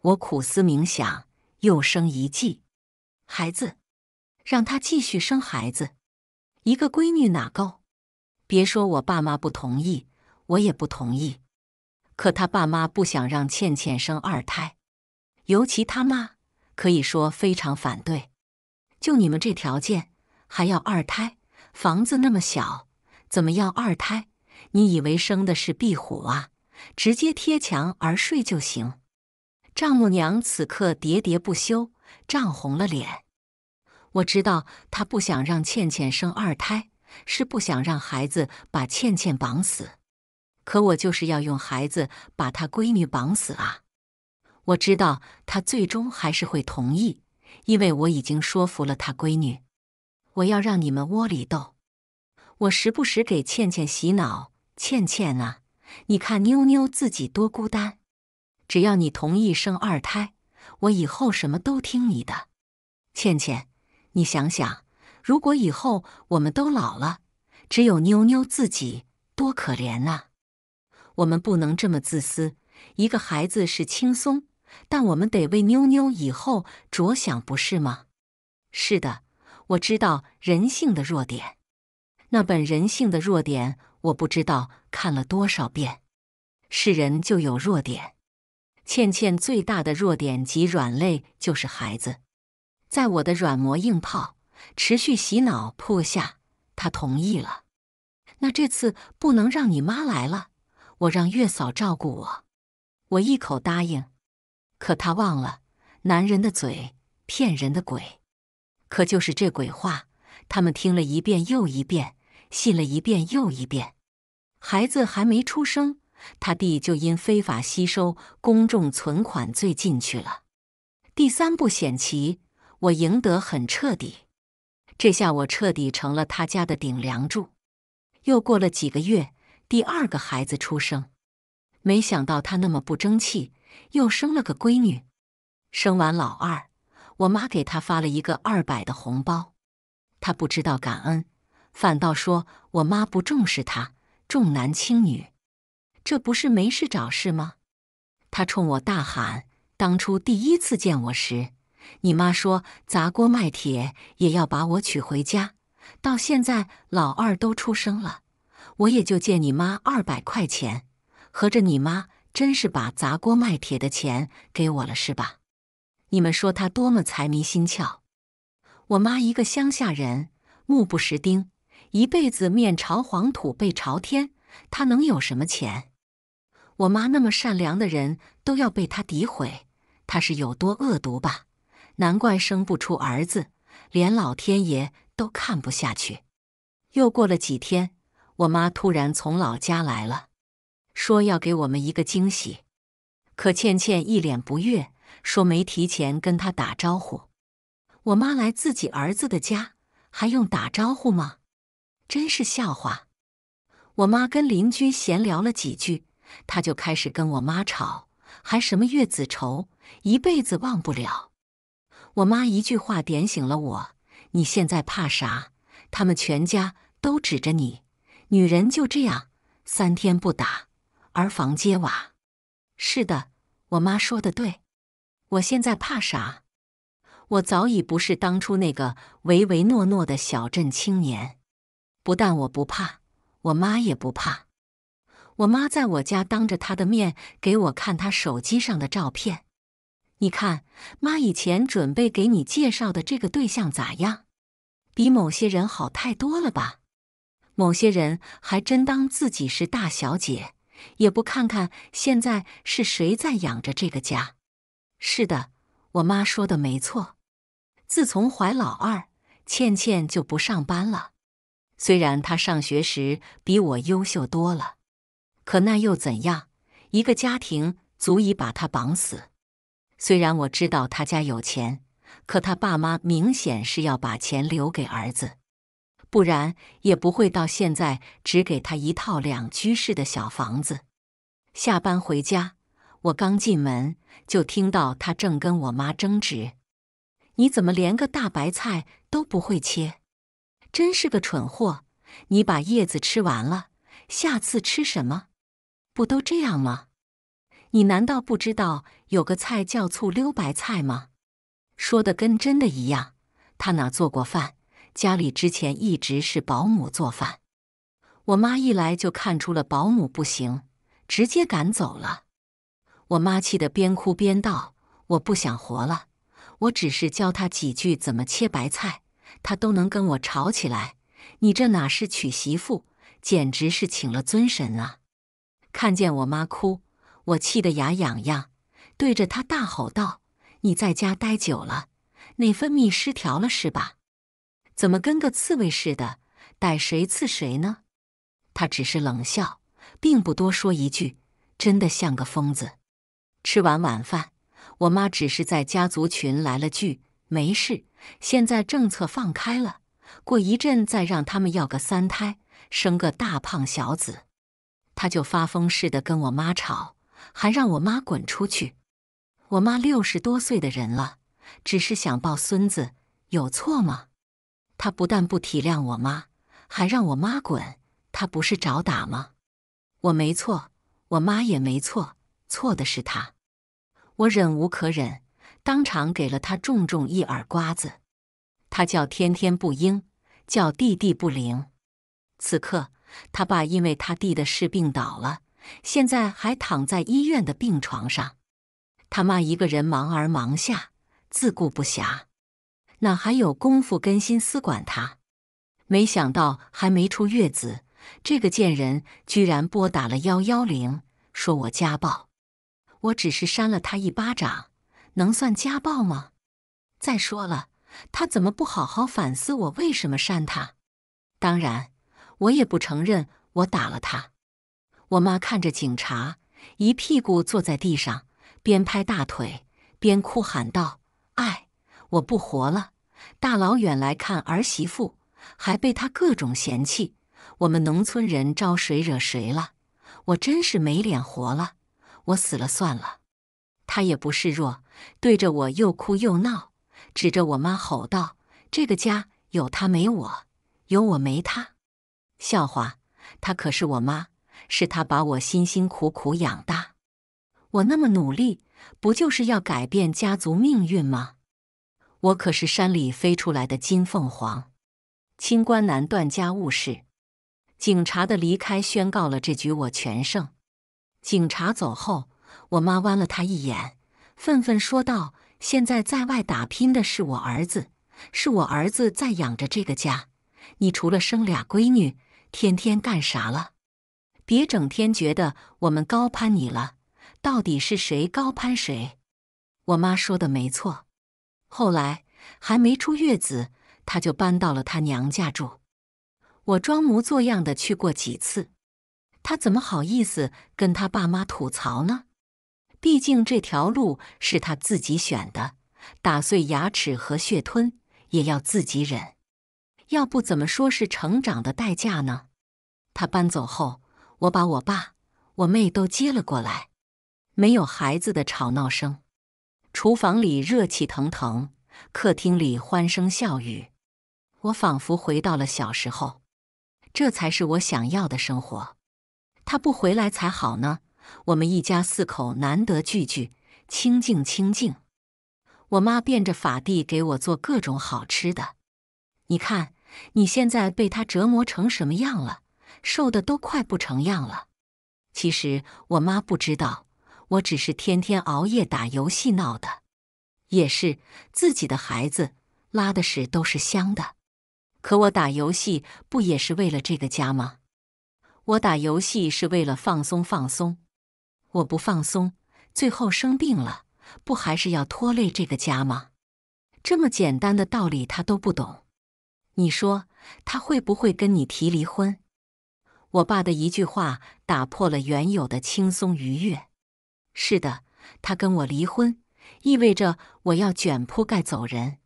我苦思冥想，又生一计：孩子，让他继续生孩子，一个闺女哪够？别说我爸妈不同意，我也不同意。可他爸妈不想让倩倩生二胎，尤其他妈。可以说非常反对，就你们这条件还要二胎，房子那么小，怎么要二胎？你以为生的是壁虎啊？直接贴墙而睡就行。丈母娘此刻喋喋不休，涨红了脸。我知道她不想让倩倩生二胎，是不想让孩子把倩倩绑死。可我就是要用孩子把她闺女绑死啊！我知道他最终还是会同意，因为我已经说服了他闺女。我要让你们窝里斗。我时不时给倩倩洗脑：“倩倩啊，你看妞妞自己多孤单。只要你同意生二胎，我以后什么都听你的。”倩倩，你想想，如果以后我们都老了，只有妞妞自己，多可怜啊！我们不能这么自私。一个孩子是轻松。但我们得为妞妞以后着想，不是吗？是的，我知道人性的弱点。那本《人性的弱点》，我不知道看了多少遍。是人就有弱点。倩倩最大的弱点及软肋就是孩子。在我的软磨硬泡、持续洗脑、迫下，她同意了。那这次不能让你妈来了，我让月嫂照顾我。我一口答应。可他忘了，男人的嘴骗人的鬼。可就是这鬼话，他们听了一遍又一遍，信了一遍又一遍。孩子还没出生，他弟就因非法吸收公众存款罪进去了。第三步险棋，我赢得很彻底。这下我彻底成了他家的顶梁柱。又过了几个月，第二个孩子出生，没想到他那么不争气。又生了个闺女，生完老二，我妈给他发了一个二百的红包，他不知道感恩，反倒说我妈不重视他，重男轻女，这不是没事找事吗？他冲我大喊：“当初第一次见我时，你妈说砸锅卖铁也要把我娶回家，到现在老二都出生了，我也就借你妈二百块钱，合着你妈……”真是把砸锅卖铁的钱给我了，是吧？你们说他多么财迷心窍！我妈一个乡下人，目不识丁，一辈子面朝黄土背朝天，他能有什么钱？我妈那么善良的人，都要被他诋毁，他是有多恶毒吧？难怪生不出儿子，连老天爷都看不下去。又过了几天，我妈突然从老家来了。说要给我们一个惊喜，可倩倩一脸不悦，说没提前跟他打招呼。我妈来自己儿子的家，还用打招呼吗？真是笑话！我妈跟邻居闲聊了几句，他就开始跟我妈吵，还什么月子仇，一辈子忘不了。我妈一句话点醒了我：你现在怕啥？他们全家都指着你，女人就这样，三天不打。儿房揭瓦，是的，我妈说的对。我现在怕啥？我早已不是当初那个唯唯诺诺的小镇青年。不但我不怕，我妈也不怕。我妈在我家当着她的面给我看她手机上的照片。你看，妈以前准备给你介绍的这个对象咋样？比某些人好太多了吧？某些人还真当自己是大小姐。也不看看现在是谁在养着这个家。是的，我妈说的没错。自从怀老二，倩倩就不上班了。虽然她上学时比我优秀多了，可那又怎样？一个家庭足以把她绑死。虽然我知道她家有钱，可她爸妈明显是要把钱留给儿子。不然也不会到现在只给他一套两居室的小房子。下班回家，我刚进门就听到他正跟我妈争执：“你怎么连个大白菜都不会切？真是个蠢货！你把叶子吃完了，下次吃什么？不都这样吗？你难道不知道有个菜叫醋溜白菜吗？”说的跟真的一样，他哪做过饭？家里之前一直是保姆做饭，我妈一来就看出了保姆不行，直接赶走了。我妈气得边哭边道：“我不想活了！我只是教她几句怎么切白菜，她都能跟我吵起来。你这哪是娶媳妇，简直是请了尊神啊！”看见我妈哭，我气得牙痒痒，对着她大吼道：“你在家待久了，内分泌失调了是吧？”怎么跟个刺猬似的，逮谁刺谁呢？他只是冷笑，并不多说一句，真的像个疯子。吃完晚饭，我妈只是在家族群来了句：“没事，现在政策放开了，过一阵再让他们要个三胎，生个大胖小子。”他就发疯似的跟我妈吵，还让我妈滚出去。我妈六十多岁的人了，只是想抱孙子，有错吗？他不但不体谅我妈，还让我妈滚。他不是找打吗？我没错，我妈也没错，错的是他。我忍无可忍，当场给了他重重一耳刮子。他叫天天不应，叫地地不灵。此刻，他爸因为他弟的事病倒了，现在还躺在医院的病床上。他妈一个人忙儿忙下，自顾不暇。哪还有功夫跟心思管他？没想到还没出月子，这个贱人居然拨打了幺幺零，说我家暴。我只是扇了他一巴掌，能算家暴吗？再说了，他怎么不好好反思我为什么扇他？当然，我也不承认我打了他。我妈看着警察，一屁股坐在地上，边拍大腿边哭喊道：“哎！”我不活了！大老远来看儿媳妇，还被她各种嫌弃。我们农村人招谁惹谁了？我真是没脸活了！我死了算了。他也不示弱，对着我又哭又闹，指着我妈吼道：“这个家有他没我，有我没他，笑话！他可是我妈，是他把我辛辛苦苦养大。我那么努力，不就是要改变家族命运吗？”我可是山里飞出来的金凤凰，清官难断家务事。警察的离开宣告了这局我全胜。警察走后，我妈剜了他一眼，愤愤说道：“现在在外打拼的是我儿子，是我儿子在养着这个家。你除了生俩闺女，天天干啥了？别整天觉得我们高攀你了。到底是谁高攀谁？”我妈说的没错。后来还没出月子，他就搬到了他娘家住。我装模作样的去过几次，他怎么好意思跟他爸妈吐槽呢？毕竟这条路是他自己选的，打碎牙齿和血吞也要自己忍。要不怎么说是成长的代价呢？他搬走后，我把我爸、我妹都接了过来，没有孩子的吵闹声。厨房里热气腾腾，客厅里欢声笑语，我仿佛回到了小时候。这才是我想要的生活。他不回来才好呢。我们一家四口难得聚聚，清静清静。我妈变着法地给我做各种好吃的。你看，你现在被他折磨成什么样了？瘦的都快不成样了。其实我妈不知道。我只是天天熬夜打游戏闹的，也是自己的孩子拉的屎都是香的。可我打游戏不也是为了这个家吗？我打游戏是为了放松放松，我不放松，最后生病了，不还是要拖累这个家吗？这么简单的道理他都不懂，你说他会不会跟你提离婚？我爸的一句话打破了原有的轻松愉悦。是的，他跟我离婚，意味着我要卷铺盖走人。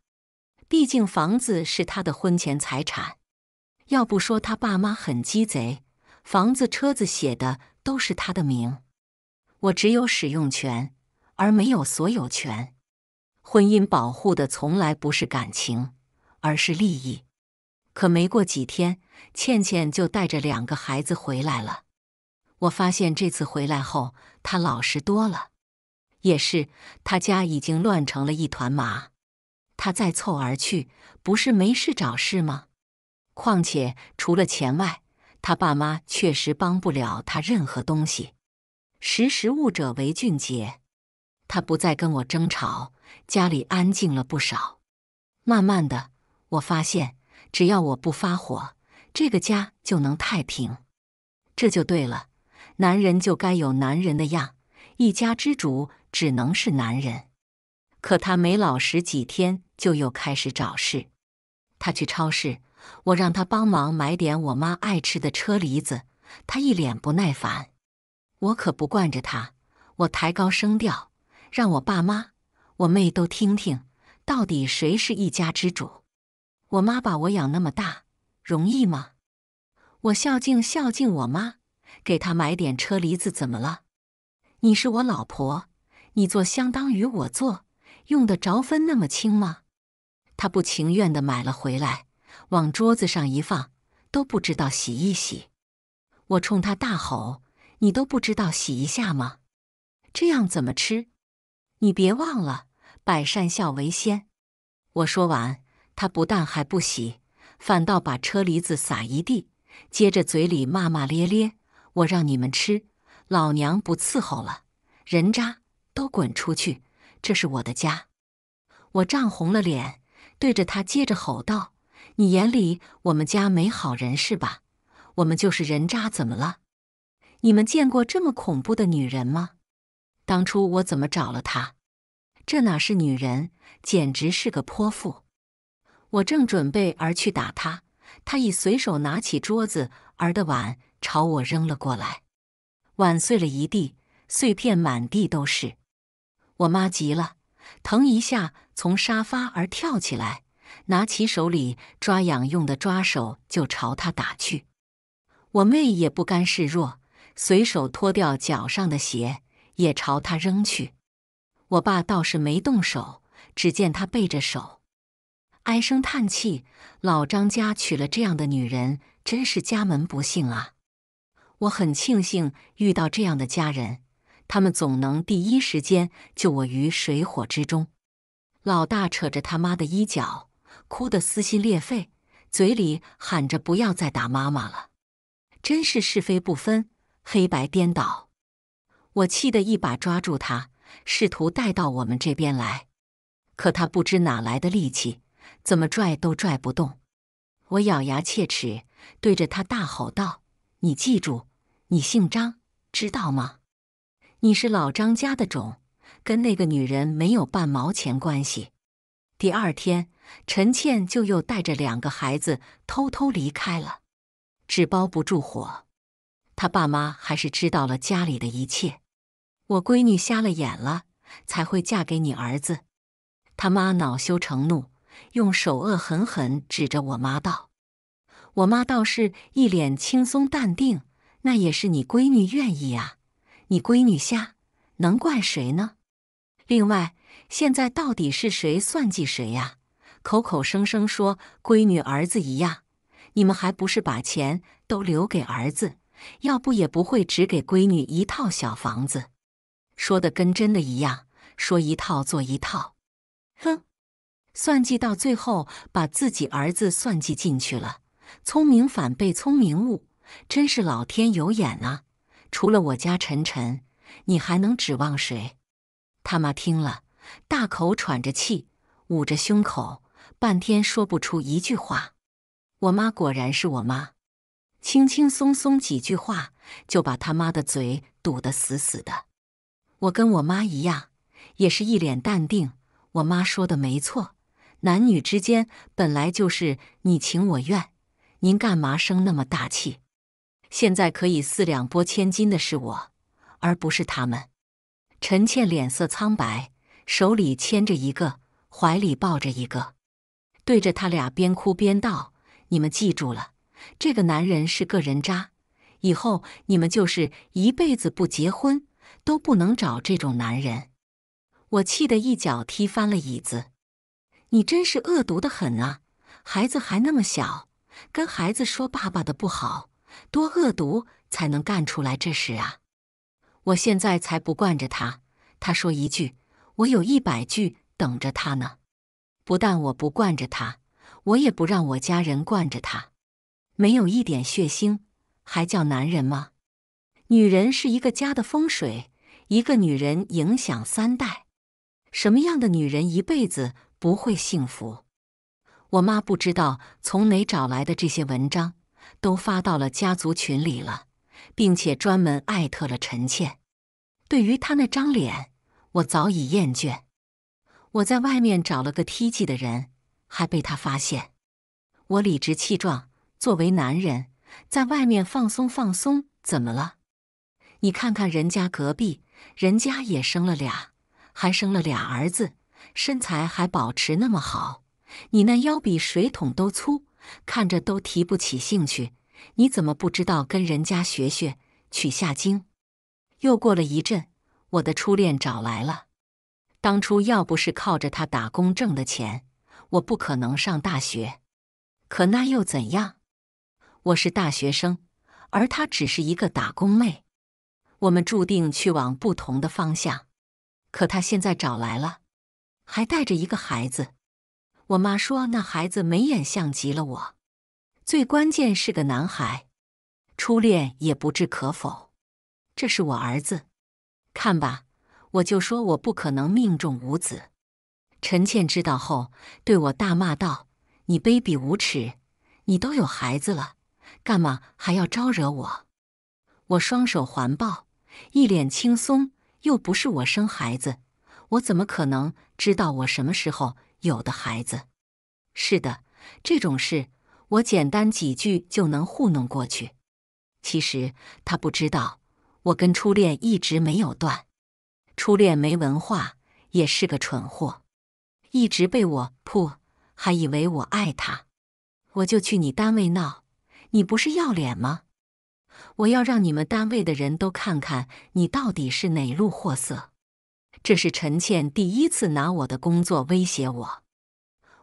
毕竟房子是他的婚前财产，要不说他爸妈很鸡贼，房子、车子写的都是他的名，我只有使用权，而没有所有权。婚姻保护的从来不是感情，而是利益。可没过几天，倩倩就带着两个孩子回来了。我发现这次回来后，他老实多了。也是，他家已经乱成了一团麻，他再凑儿去，不是没事找事吗？况且除了钱外，他爸妈确实帮不了他任何东西。识时务者为俊杰，他不再跟我争吵，家里安静了不少。慢慢的，我发现只要我不发火，这个家就能太平。这就对了。男人就该有男人的样，一家之主只能是男人。可他没老实几天，就又开始找事。他去超市，我让他帮忙买点我妈爱吃的车厘子，他一脸不耐烦。我可不惯着他，我抬高声调，让我爸妈、我妹都听听，到底谁是一家之主？我妈把我养那么大，容易吗？我孝敬孝敬我妈。给他买点车厘子怎么了？你是我老婆，你做相当于我做，用得着分那么清吗？他不情愿的买了回来，往桌子上一放，都不知道洗一洗。我冲他大吼：“你都不知道洗一下吗？这样怎么吃？你别忘了百善孝为先。”我说完，他不但还不洗，反倒把车厘子撒一地，接着嘴里骂骂咧咧。我让你们吃，老娘不伺候了！人渣都滚出去！这是我的家！我涨红了脸，对着他接着吼道：“你眼里我们家没好人是吧？我们就是人渣，怎么了？你们见过这么恐怖的女人吗？当初我怎么找了她？这哪是女人，简直是个泼妇！我正准备而去打她，她已随手拿起桌子儿的碗。”朝我扔了过来，碗碎了一地，碎片满地都是。我妈急了，腾一下从沙发而跳起来，拿起手里抓痒用的抓手就朝他打去。我妹也不甘示弱，随手脱掉脚上的鞋也朝他扔去。我爸倒是没动手，只见他背着手，唉声叹气：“老张家娶了这样的女人，真是家门不幸啊！”我很庆幸遇到这样的家人，他们总能第一时间救我于水火之中。老大扯着他妈的衣角，哭得撕心裂肺，嘴里喊着“不要再打妈妈了”，真是是非不分，黑白颠倒。我气得一把抓住他，试图带到我们这边来，可他不知哪来的力气，怎么拽都拽不动。我咬牙切齿，对着他大吼道：“你记住！”你姓张，知道吗？你是老张家的种，跟那个女人没有半毛钱关系。第二天，陈倩就又带着两个孩子偷偷离开了。纸包不住火，他爸妈还是知道了家里的一切。我闺女瞎了眼了，才会嫁给你儿子。他妈恼羞成怒，用手恶狠狠指着我妈道：“我妈倒是一脸轻松淡定。”那也是你闺女愿意啊，你闺女瞎，能怪谁呢？另外，现在到底是谁算计谁呀？口口声声说闺女儿子一样，你们还不是把钱都留给儿子？要不也不会只给闺女一套小房子，说的跟真的一样，说一套做一套。哼，算计到最后把自己儿子算计进去了，聪明反被聪明误。真是老天有眼啊！除了我家晨晨，你还能指望谁？他妈听了，大口喘着气，捂着胸口，半天说不出一句话。我妈果然是我妈，轻轻松松几句话就把他妈的嘴堵得死死的。我跟我妈一样，也是一脸淡定。我妈说的没错，男女之间本来就是你情我愿，您干嘛生那么大气？现在可以四两拨千斤的是我，而不是他们。陈倩脸色苍白，手里牵着一个，怀里抱着一个，对着他俩边哭边道：“你们记住了，这个男人是个人渣，以后你们就是一辈子不结婚都不能找这种男人。”我气得一脚踢翻了椅子。“你真是恶毒的很啊！孩子还那么小，跟孩子说爸爸的不好。”多恶毒才能干出来这事啊！我现在才不惯着他。他说一句，我有一百句等着他呢。不但我不惯着他，我也不让我家人惯着他。没有一点血腥，还叫男人吗？女人是一个家的风水，一个女人影响三代。什么样的女人一辈子不会幸福？我妈不知道从哪找来的这些文章。都发到了家族群里了，并且专门艾特了陈倩。对于她那张脸，我早已厌倦。我在外面找了个踢技的人，还被他发现。我理直气壮，作为男人，在外面放松放松怎么了？你看看人家隔壁，人家也生了俩，还生了俩儿子，身材还保持那么好。你那腰比水桶都粗。看着都提不起兴趣，你怎么不知道跟人家学学取下经？又过了一阵，我的初恋找来了。当初要不是靠着他打工挣的钱，我不可能上大学。可那又怎样？我是大学生，而她只是一个打工妹。我们注定去往不同的方向。可她现在找来了，还带着一个孩子。我妈说：“那孩子眉眼像极了我，最关键是个男孩。”初恋也不置可否。这是我儿子，看吧，我就说我不可能命中无子。陈倩知道后，对我大骂道：“你卑鄙无耻！你都有孩子了，干嘛还要招惹我？”我双手环抱，一脸轻松：“又不是我生孩子，我怎么可能知道我什么时候？”有的孩子，是的，这种事我简单几句就能糊弄过去。其实他不知道，我跟初恋一直没有断。初恋没文化，也是个蠢货，一直被我破，还以为我爱他。我就去你单位闹，你不是要脸吗？我要让你们单位的人都看看，你到底是哪路货色。这是陈倩第一次拿我的工作威胁我。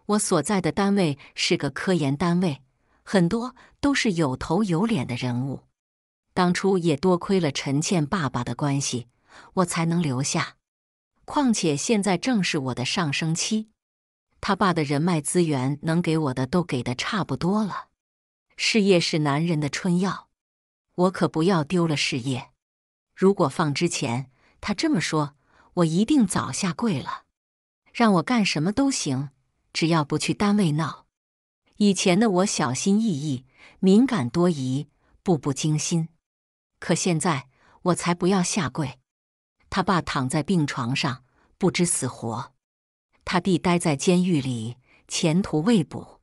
我所在的单位是个科研单位，很多都是有头有脸的人物。当初也多亏了陈倩爸爸的关系，我才能留下。况且现在正是我的上升期，他爸的人脉资源能给我的都给的差不多了。事业是男人的春药，我可不要丢了事业。如果放之前，他这么说。我一定早下跪了，让我干什么都行，只要不去单位闹。以前的我小心翼翼、敏感多疑、步步惊心，可现在我才不要下跪。他爸躺在病床上不知死活，他弟待在监狱里前途未卜。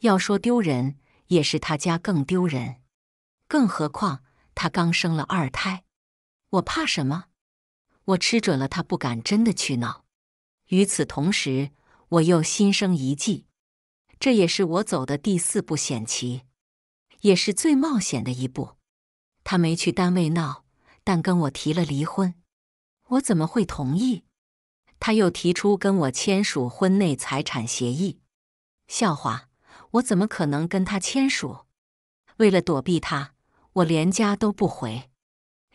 要说丢人，也是他家更丢人，更何况他刚生了二胎，我怕什么？我吃准了他不敢真的去闹，与此同时，我又心生一计，这也是我走的第四步险棋，也是最冒险的一步。他没去单位闹，但跟我提了离婚，我怎么会同意？他又提出跟我签署婚内财产协议，笑话，我怎么可能跟他签署？为了躲避他，我连家都不回。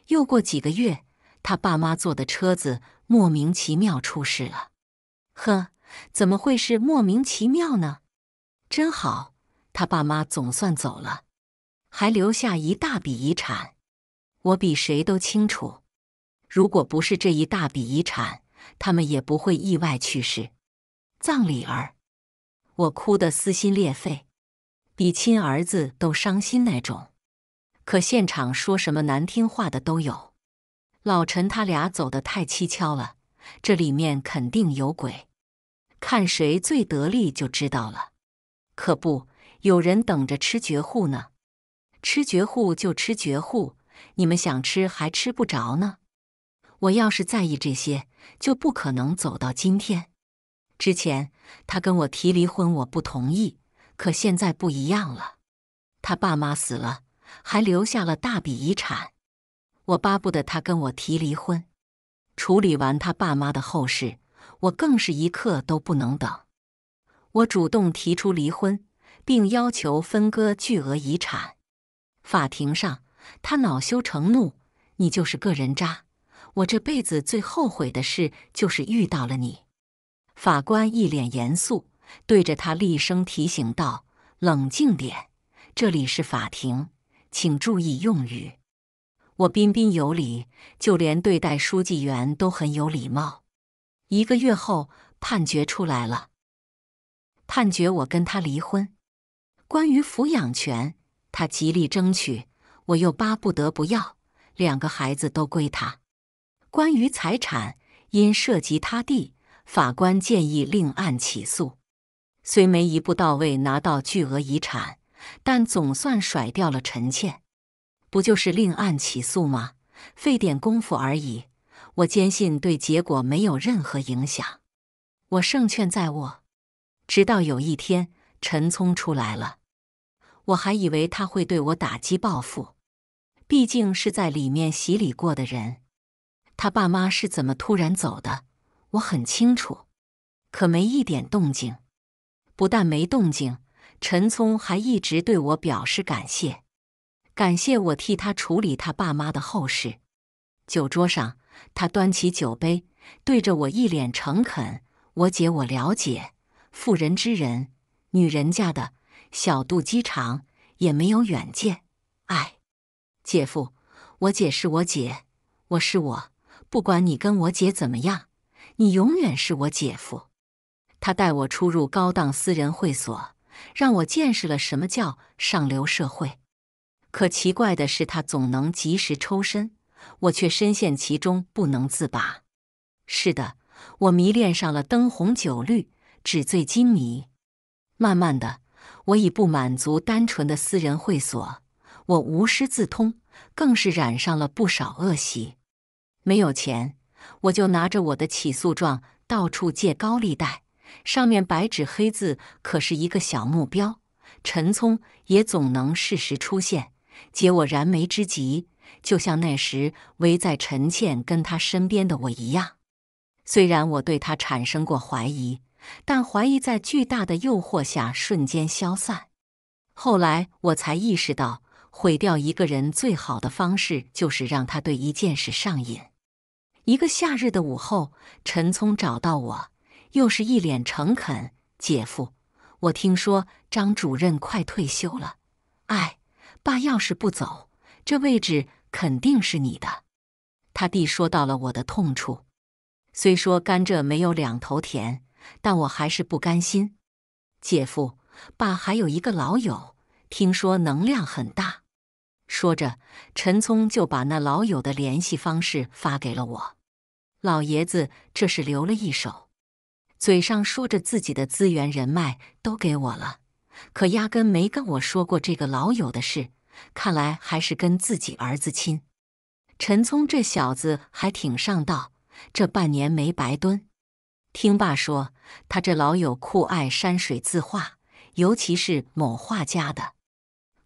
又过几个月。他爸妈坐的车子莫名其妙出事了，呵，怎么会是莫名其妙呢？真好，他爸妈总算走了，还留下一大笔遗产。我比谁都清楚，如果不是这一大笔遗产，他们也不会意外去世。葬礼儿，我哭得撕心裂肺，比亲儿子都伤心那种。可现场说什么难听话的都有。老陈他俩走的太蹊跷了，这里面肯定有鬼，看谁最得力就知道了。可不，有人等着吃绝户呢，吃绝户就吃绝户，你们想吃还吃不着呢。我要是在意这些，就不可能走到今天。之前他跟我提离婚，我不同意，可现在不一样了，他爸妈死了，还留下了大笔遗产。我巴不得他跟我提离婚。处理完他爸妈的后事，我更是一刻都不能等。我主动提出离婚，并要求分割巨额遗产。法庭上，他恼羞成怒：“你就是个人渣！我这辈子最后悔的事就是遇到了你。”法官一脸严肃，对着他厉声提醒道：“冷静点，这里是法庭，请注意用语。”我彬彬有礼，就连对待书记员都很有礼貌。一个月后，判决出来了，判决我跟他离婚。关于抚养权，他极力争取，我又巴不得不要，两个孩子都归他。关于财产，因涉及他地，法官建议另案起诉。虽没一步到位拿到巨额遗产，但总算甩掉了陈倩。不就是另案起诉吗？费点功夫而已。我坚信对结果没有任何影响，我胜券在握。直到有一天，陈聪出来了，我还以为他会对我打击报复，毕竟是在里面洗礼过的人。他爸妈是怎么突然走的？我很清楚，可没一点动静。不但没动静，陈聪还一直对我表示感谢。感谢我替他处理他爸妈的后事。酒桌上，他端起酒杯，对着我一脸诚恳：“我姐，我了解，妇人之仁，女人家的小肚鸡肠，也没有远见。哎，姐夫，我姐是我姐，我是我，不管你跟我姐怎么样，你永远是我姐夫。”他带我出入高档私人会所，让我见识了什么叫上流社会。可奇怪的是，他总能及时抽身，我却深陷其中不能自拔。是的，我迷恋上了灯红酒绿、纸醉金迷。慢慢的，我已不满足单纯的私人会所，我无师自通，更是染上了不少恶习。没有钱，我就拿着我的起诉状到处借高利贷。上面白纸黑字，可是一个小目标。陈聪也总能适时出现。解我燃眉之急，就像那时围在陈倩跟她身边的我一样。虽然我对她产生过怀疑，但怀疑在巨大的诱惑下瞬间消散。后来我才意识到，毁掉一个人最好的方式就是让他对一件事上瘾。一个夏日的午后，陈聪找到我，又是一脸诚恳：“姐夫，我听说张主任快退休了，哎。”爸要是不走，这位置肯定是你的。他弟说到了我的痛处。虽说甘蔗没有两头甜，但我还是不甘心。姐夫，爸还有一个老友，听说能量很大。说着，陈聪就把那老友的联系方式发给了我。老爷子这是留了一手，嘴上说着自己的资源人脉都给我了。可压根没跟我说过这个老友的事，看来还是跟自己儿子亲。陈聪这小子还挺上道，这半年没白蹲。听爸说，他这老友酷爱山水字画，尤其是某画家的。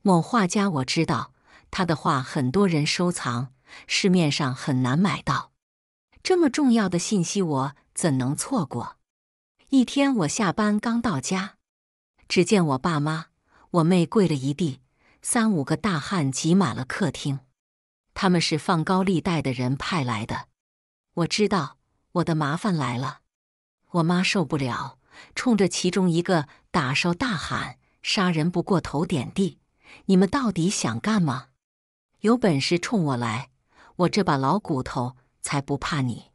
某画家我知道，他的画很多人收藏，市面上很难买到。这么重要的信息，我怎能错过？一天我下班刚到家。只见我爸妈、我妹跪了一地，三五个大汉挤满了客厅。他们是放高利贷的人派来的，我知道我的麻烦来了。我妈受不了，冲着其中一个打手大喊：“杀人不过头点地，你们到底想干嘛？有本事冲我来，我这把老骨头才不怕你！”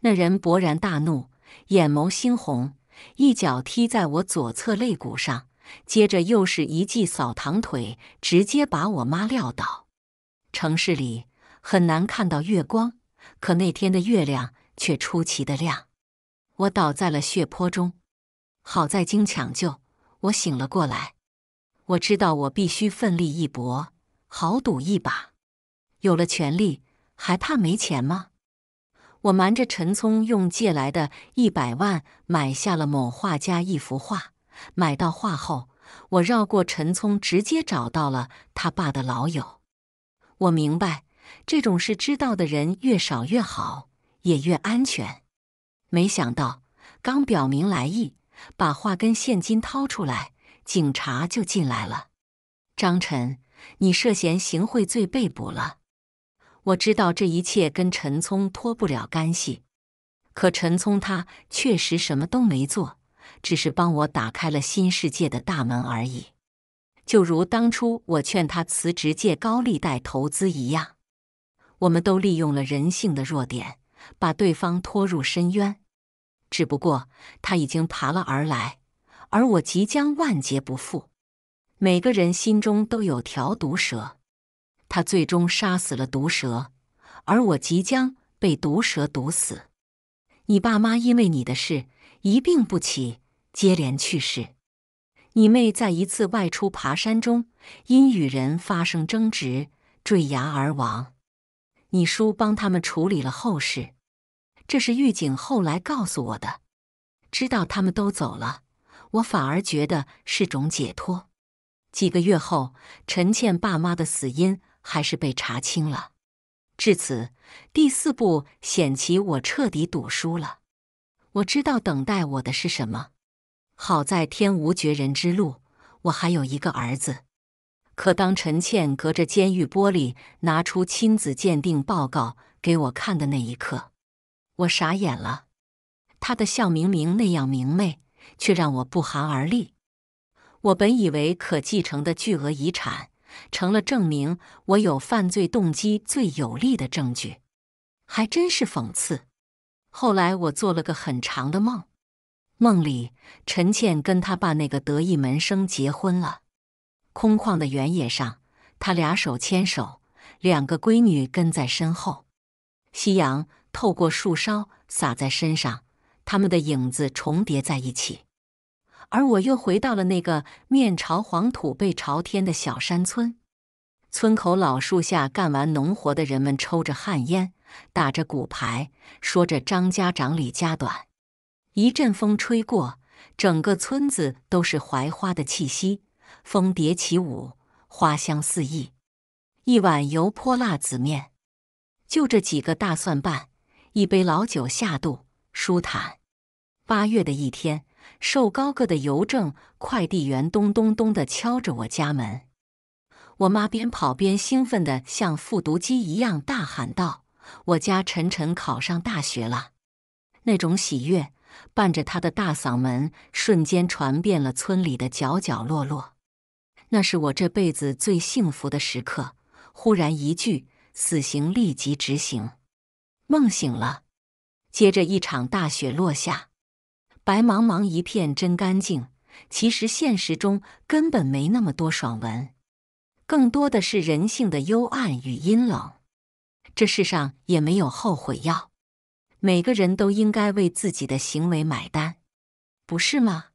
那人勃然大怒，眼眸猩红。一脚踢在我左侧肋骨上，接着又是一记扫堂腿，直接把我妈撂倒。城市里很难看到月光，可那天的月亮却出奇的亮。我倒在了血泊中，好在经抢救，我醒了过来。我知道我必须奋力一搏，豪赌一把。有了权力，还怕没钱吗？我瞒着陈聪，用借来的一百万买下了某画家一幅画。买到画后，我绕过陈聪，直接找到了他爸的老友。我明白，这种事知道的人越少越好，也越安全。没想到，刚表明来意，把画跟现金掏出来，警察就进来了。张晨，你涉嫌行贿罪被捕了。我知道这一切跟陈聪脱不了干系，可陈聪他确实什么都没做，只是帮我打开了新世界的大门而已。就如当初我劝他辞职借高利贷投资一样，我们都利用了人性的弱点，把对方拖入深渊。只不过他已经爬了而来，而我即将万劫不复。每个人心中都有条毒蛇。他最终杀死了毒蛇，而我即将被毒蛇毒死。你爸妈因为你的事一病不起，接连去世。你妹在一次外出爬山中，因与人发生争执，坠崖而亡。你叔帮他们处理了后事。这是狱警后来告诉我的。知道他们都走了，我反而觉得是种解脱。几个月后，陈倩爸妈的死因。还是被查清了。至此，第四步险棋我彻底赌输了。我知道等待我的是什么。好在天无绝人之路，我还有一个儿子。可当陈倩隔着监狱玻璃拿出亲子鉴定报告给我看的那一刻，我傻眼了。她的笑明明那样明媚，却让我不寒而栗。我本以为可继承的巨额遗产。成了证明我有犯罪动机最有力的证据，还真是讽刺。后来我做了个很长的梦，梦里陈倩跟她爸那个得意门生结婚了。空旷的原野上，他俩手牵手，两个闺女跟在身后。夕阳透过树梢洒在身上，他们的影子重叠在一起。而我又回到了那个面朝黄土背朝天的小山村，村口老树下干完农活的人们抽着旱烟，打着骨牌，说着张家长李家短。一阵风吹过，整个村子都是槐花的气息，蜂蝶起舞，花香四溢。一碗油泼辣子面，就这几个大蒜瓣，一杯老酒下肚，舒坦。八月的一天。瘦高个的邮政快递员咚咚咚的敲着我家门，我妈边跑边兴奋的像复读机一样大喊道：“我家晨晨考上大学了！”那种喜悦伴着她的大嗓门，瞬间传遍了村里的角角落落。那是我这辈子最幸福的时刻。忽然一句“死刑立即执行”，梦醒了，接着一场大雪落下。白茫茫一片真干净，其实现实中根本没那么多爽文，更多的是人性的幽暗与阴冷。这世上也没有后悔药，每个人都应该为自己的行为买单，不是吗？